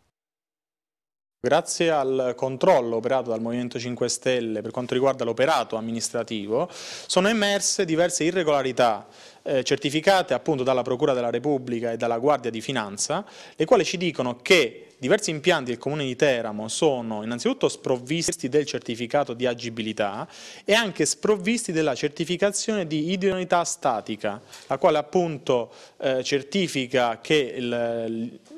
Grazie al controllo operato dal Movimento 5 Stelle per quanto riguarda l'operato amministrativo sono emerse diverse irregolarità eh, certificate appunto dalla Procura della Repubblica e dalla Guardia di Finanza, le quali ci dicono che Diversi impianti del comune di Teramo sono innanzitutto sprovvisti del certificato di agibilità e anche sprovvisti della certificazione di idoneità statica, la quale appunto eh, certifica che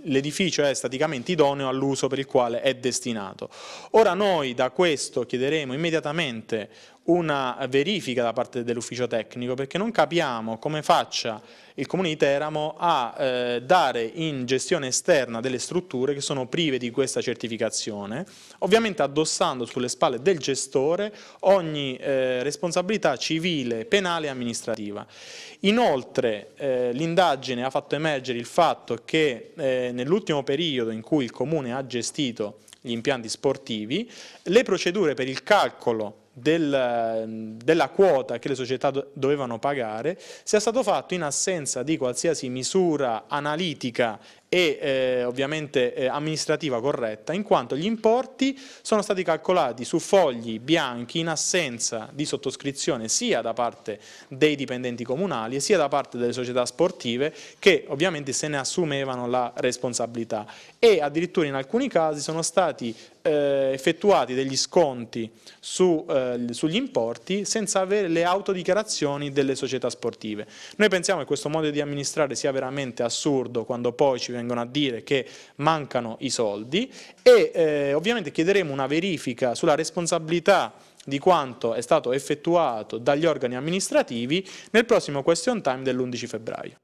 l'edificio è staticamente idoneo all'uso per il quale è destinato. Ora noi da questo chiederemo immediatamente una verifica da parte dell'ufficio tecnico perché non capiamo come faccia il Comune di Teramo a eh, dare in gestione esterna delle strutture che sono prive di questa certificazione, ovviamente addossando sulle spalle del gestore ogni eh, responsabilità civile, penale e amministrativa. Inoltre eh, l'indagine ha fatto emergere il fatto che eh, nell'ultimo periodo in cui il Comune ha gestito gli impianti sportivi, le procedure per il calcolo del, della quota che le società dovevano pagare sia stato fatto in assenza di qualsiasi misura analitica e eh, ovviamente eh, amministrativa corretta, in quanto gli importi sono stati calcolati su fogli bianchi in assenza di sottoscrizione sia da parte dei dipendenti comunali sia da parte delle società sportive che ovviamente se ne assumevano la responsabilità e addirittura in alcuni casi sono stati eh, effettuati degli sconti su, eh, sugli importi senza avere le autodichiarazioni delle società sportive. Noi pensiamo che questo modo di amministrare sia veramente assurdo quando poi ci vengono a dire che mancano i soldi e eh, ovviamente chiederemo una verifica sulla responsabilità di quanto è stato effettuato dagli organi amministrativi nel prossimo question time dell'11 febbraio.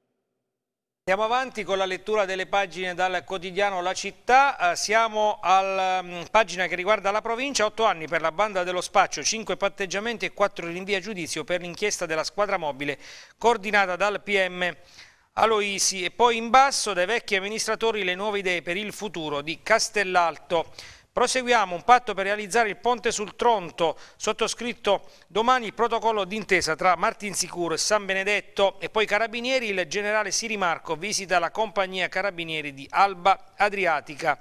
Andiamo avanti con la lettura delle pagine dal quotidiano La Città, eh, siamo alla mm, pagina che riguarda la provincia, 8 anni per la banda dello spaccio, 5 patteggiamenti e 4 rinvii a giudizio per l'inchiesta della squadra mobile coordinata dal PM Aloisi e poi in basso dai vecchi amministratori le nuove idee per il futuro di Castellalto. Proseguiamo un patto per realizzare il ponte sul Tronto, sottoscritto domani il protocollo d'intesa tra Martin e San Benedetto e poi Carabinieri, il generale Sirimarco visita la compagnia Carabinieri di Alba Adriatica.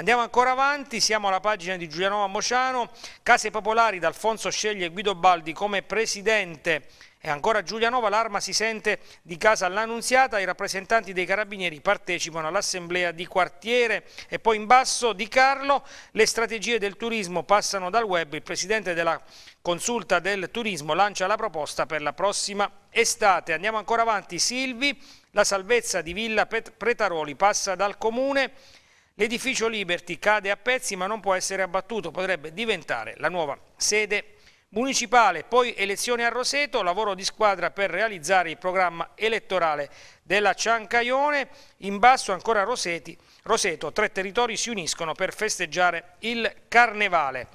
Andiamo ancora avanti, siamo alla pagina di Giulianova Mociano, Case Popolari d'Alfonso sceglie Guido Baldi come presidente e ancora Giulianova, l'arma si sente di casa all'Annunziata, i rappresentanti dei carabinieri partecipano all'assemblea di quartiere e poi in basso di Carlo le strategie del turismo passano dal web, il presidente della consulta del turismo lancia la proposta per la prossima estate. Andiamo ancora avanti, Silvi, la salvezza di Villa Pet Pretaroli passa dal comune L'edificio Liberty cade a pezzi ma non può essere abbattuto, potrebbe diventare la nuova sede municipale, poi elezioni a Roseto, lavoro di squadra per realizzare il programma elettorale della Ciancaione, in basso ancora Roseti, Roseto, tre territori si uniscono per festeggiare il carnevale.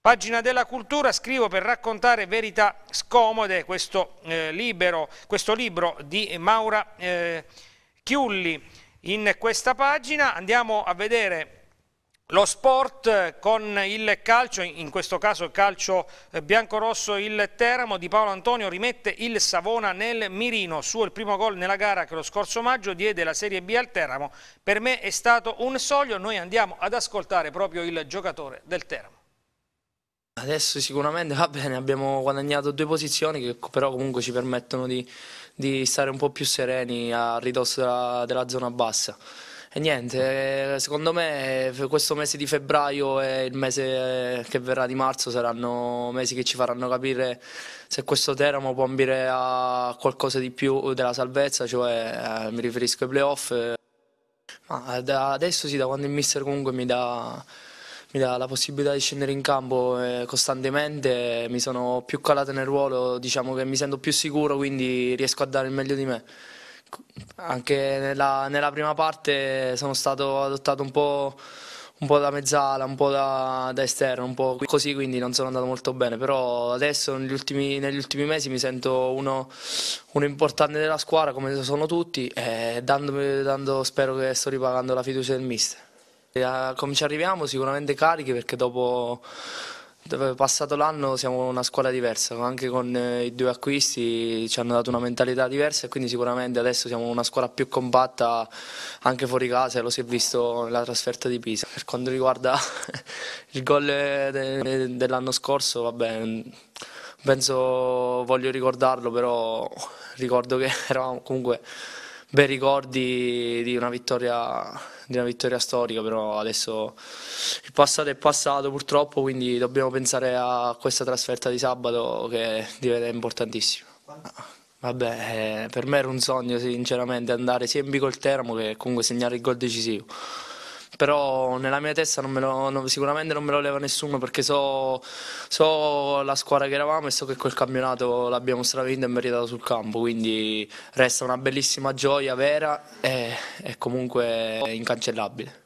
Pagina della cultura, scrivo per raccontare verità scomode questo, eh, libero, questo libro di Maura eh, Chiulli in questa pagina, andiamo a vedere lo sport con il calcio, in questo caso il calcio eh, biancorosso il Teramo di Paolo Antonio rimette il Savona nel mirino, suo il primo gol nella gara che lo scorso maggio diede la Serie B al Teramo, per me è stato un soglio, noi andiamo ad ascoltare proprio il giocatore del Teramo. Adesso sicuramente va bene, abbiamo guadagnato due posizioni che però comunque ci permettono di, di stare un po' più sereni a ridosso della, della, zona bassa. E niente, eh, secondo me eh, questo mese di febbraio e il mese eh, che verrà di marzo saranno mesi che ci faranno capire se questo Teramo può ambire a qualcosa di più della salvezza, cioè mi riferisco ai playoff. Ma da adesso sì, da quando il mister comunque mi dà mi dà la possibilità di scendere in campo eh, costantemente, mi sono più calato nel ruolo, diciamo che mi sento più sicuro, quindi riesco a dare il meglio di me. Anche nella, nella prima parte sono stato adottato un po', un po da mezzala, un po' da, da, esterno, un po' così, quindi non sono andato molto bene, però adesso negli ultimi, negli ultimi mesi mi sento uno, uno, importante della squadra come sono tutti e dando, dando, spero che sto ripagando la fiducia del mister. Come ci arriviamo? Sicuramente carichi perché dopo, dopo passato l'anno siamo una squadra diversa, anche con eh, i due acquisti ci hanno dato una mentalità diversa e quindi sicuramente adesso siamo una squadra più compatta anche fuori casa, e lo si è visto nella trasferta di Pisa. Per quanto riguarda il gol eh, dell'anno scorso, vabbè, penso voglio ricordarlo, però ricordo che eravamo comunque bei ricordi di una vittoria di una vittoria storica, però adesso il passato è passato purtroppo, quindi dobbiamo pensare a questa trasferta di sabato che diventa importantissima. Vabbè, eh, per me era un sogno sinceramente andare sia in Teramo che comunque segnare il gol decisivo però nella mia testa non lo, non, sicuramente non me lo leva nessuno perché so, so, la squadra che eravamo e so che quel campionato l'abbiamo stravinto e meritato sul campo, quindi resta una bellissima gioia vera e, e comunque incancellabile.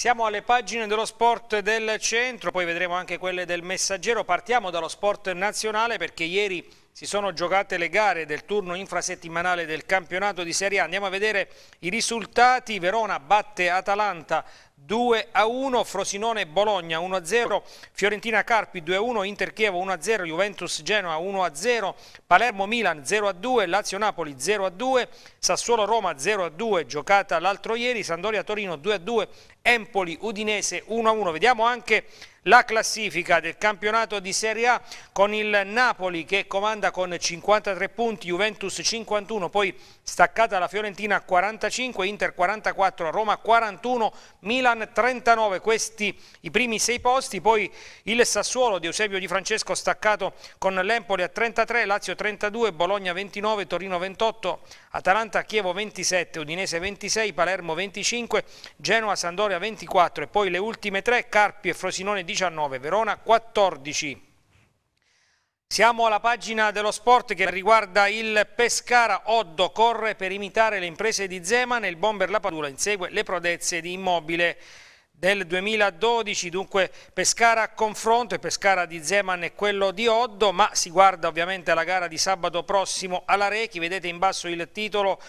Siamo alle pagine dello sport del centro, poi vedremo anche quelle del messaggero. Partiamo dallo sport nazionale perché ieri si sono giocate le gare del turno infrasettimanale del campionato di Serie A. Andiamo a vedere i risultati. Verona batte Atalanta 2 a 1, Frosinone Bologna 1 a 0, Fiorentina Carpi 2 a 1, Inter Chievo 1 a 0, Juventus Genoa 1 a 0, Palermo Milan 0 a 2, Lazio Napoli 0 a 2, Sassuolo Roma 0 a 2, giocata l'altro ieri, Sandoria Torino 2 a 2, Empoli Udinese 1 a 1. Vediamo anche la classifica del campionato di Serie A con il Napoli che comanda con 53 punti, Juventus 51, poi staccata la Fiorentina 45, Inter 44, Roma 41, Milan 39, questi i primi sei posti, poi il Sassuolo di Eusebio Di Francesco staccato con l'Empoli a 33, Lazio 32, Bologna 29, Torino 28, Atalanta Chievo 27, Udinese 26, Palermo 25, Genoa Sandoria 24 e poi le ultime tre Carpi e Frosinone di 19, Verona 14. Siamo alla pagina dello sport che riguarda il Pescara. Oddo corre per imitare le imprese di Zeman e il bomber La Padula insegue le prodezze di Immobile del 2012, dunque Pescara a confronto, e Pescara di Zeman e quello di Oddo, ma si guarda ovviamente alla gara di sabato prossimo alla Rechi, vedete in basso il titolo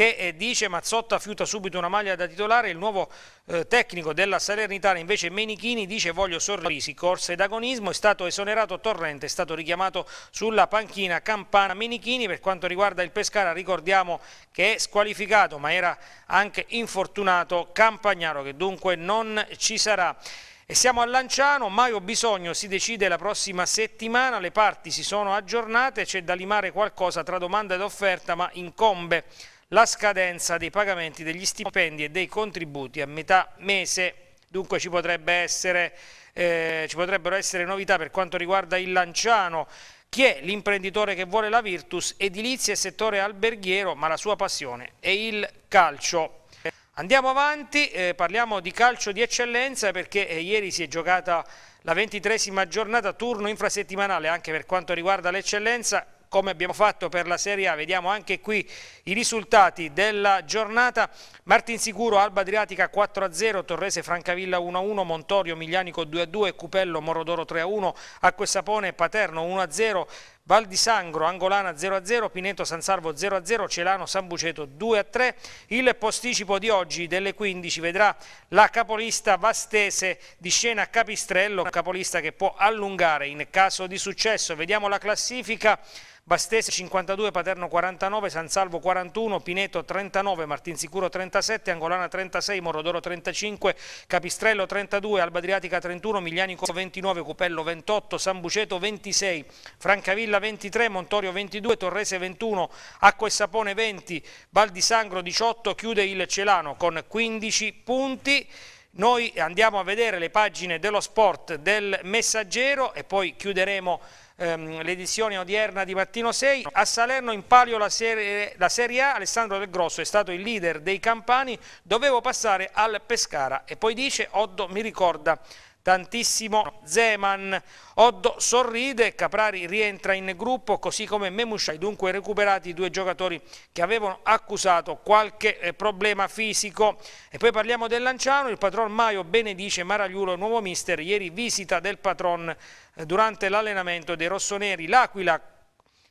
che eh, dice Mazzotta fiuta subito una maglia da titolare, il nuovo eh, tecnico della Salernitana invece Menichini dice voglio sorrisi, corsa ed agonismo, è stato esonerato Torrente, è stato richiamato sulla panchina Campana Menichini, per quanto riguarda il Pescara ricordiamo che è squalificato ma era anche infortunato Campagnaro che dunque non ci sarà. E siamo a Lanciano, mai ho bisogno, si decide la prossima settimana, le parti si sono aggiornate, c'è da limare qualcosa tra domanda ed offerta ma incombe la scadenza dei pagamenti degli stipendi e dei contributi a metà mese. Dunque ci, potrebbe essere, eh, ci potrebbero essere novità per quanto riguarda il Lanciano, chi è l'imprenditore che vuole la Virtus, edilizia e settore alberghiero, ma la sua passione è il calcio. Andiamo avanti, eh, parliamo di calcio di eccellenza perché eh, ieri si è giocata la ventitresima giornata turno infrasettimanale anche per quanto riguarda l'eccellenza come abbiamo fatto per la Serie A, vediamo anche qui i risultati della giornata, Martin Sicuro, Alba Adriatica 4-0, Torrese Francavilla 1-1, Montorio Miglianico 2-2, Cupello Morodoro 3-1, Acquessapone Paterno 1-0, Val di Sangro, Angolana 0-0, Pineto San Salvo 0-0, Celano San Buceto 2-3. Il posticipo di oggi delle 15 vedrà la capolista Vastese di scena Capistrello, capolista che può allungare in caso di successo. Vediamo la classifica. Bastese 52, Paterno 49, San Salvo 41, Pineto 39, Martinsicuro 37, Angolana 36, Morodoro 35, Capistrello 32, Alba Adriatica 31, Miglianico 29, Cupello 28, San Buceto 26, Francavilla Sivilla 23, Montorio 22, Torrese 21, Acqua e Sapone 20, Val di Sangro 18, chiude il Celano con 15 punti. Noi andiamo a vedere le pagine dello sport del Messaggero e poi chiuderemo ehm, l'edizione odierna di Mattino 6. A Salerno in palio la serie, la serie, A, Alessandro Del Grosso è stato il leader dei campani, dovevo passare al Pescara e poi dice Oddo mi ricorda tantissimo Zeman. Oddo sorride, Caprari rientra in gruppo così come Memushai, dunque recuperati i due giocatori che avevano accusato qualche eh, problema fisico. E poi parliamo del Lanciano, il patron Maio benedice Maragliulo, nuovo mister, ieri visita del patron eh, durante l'allenamento dei rossoneri. L'Aquila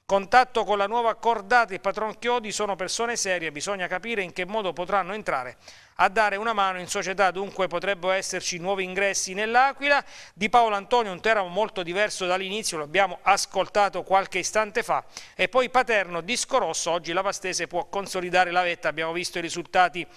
Contatto con la nuova cordata e Patron Chiodi sono persone serie, bisogna capire in che modo potranno entrare a dare una mano in società, dunque potrebbero esserci nuovi ingressi nell'Aquila. Di Paolo Antonio un Teramo molto diverso dall'inizio, lo abbiamo ascoltato qualche istante fa. E poi Paterno, disco rosso, oggi la Pastese può consolidare la vetta, abbiamo visto i risultati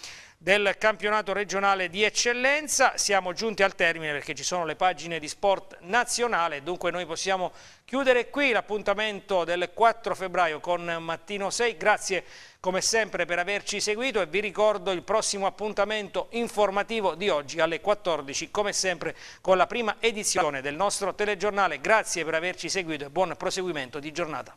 del campionato regionale di eccellenza. Siamo giunti al termine perché ci sono le pagine di sport nazionale, dunque noi possiamo chiudere qui l'appuntamento del 4 febbraio con Mattino 6. Grazie come sempre per averci seguito e vi ricordo il prossimo appuntamento informativo di oggi alle 14, come sempre con la prima edizione del nostro telegiornale. Grazie per averci seguito e buon proseguimento di giornata.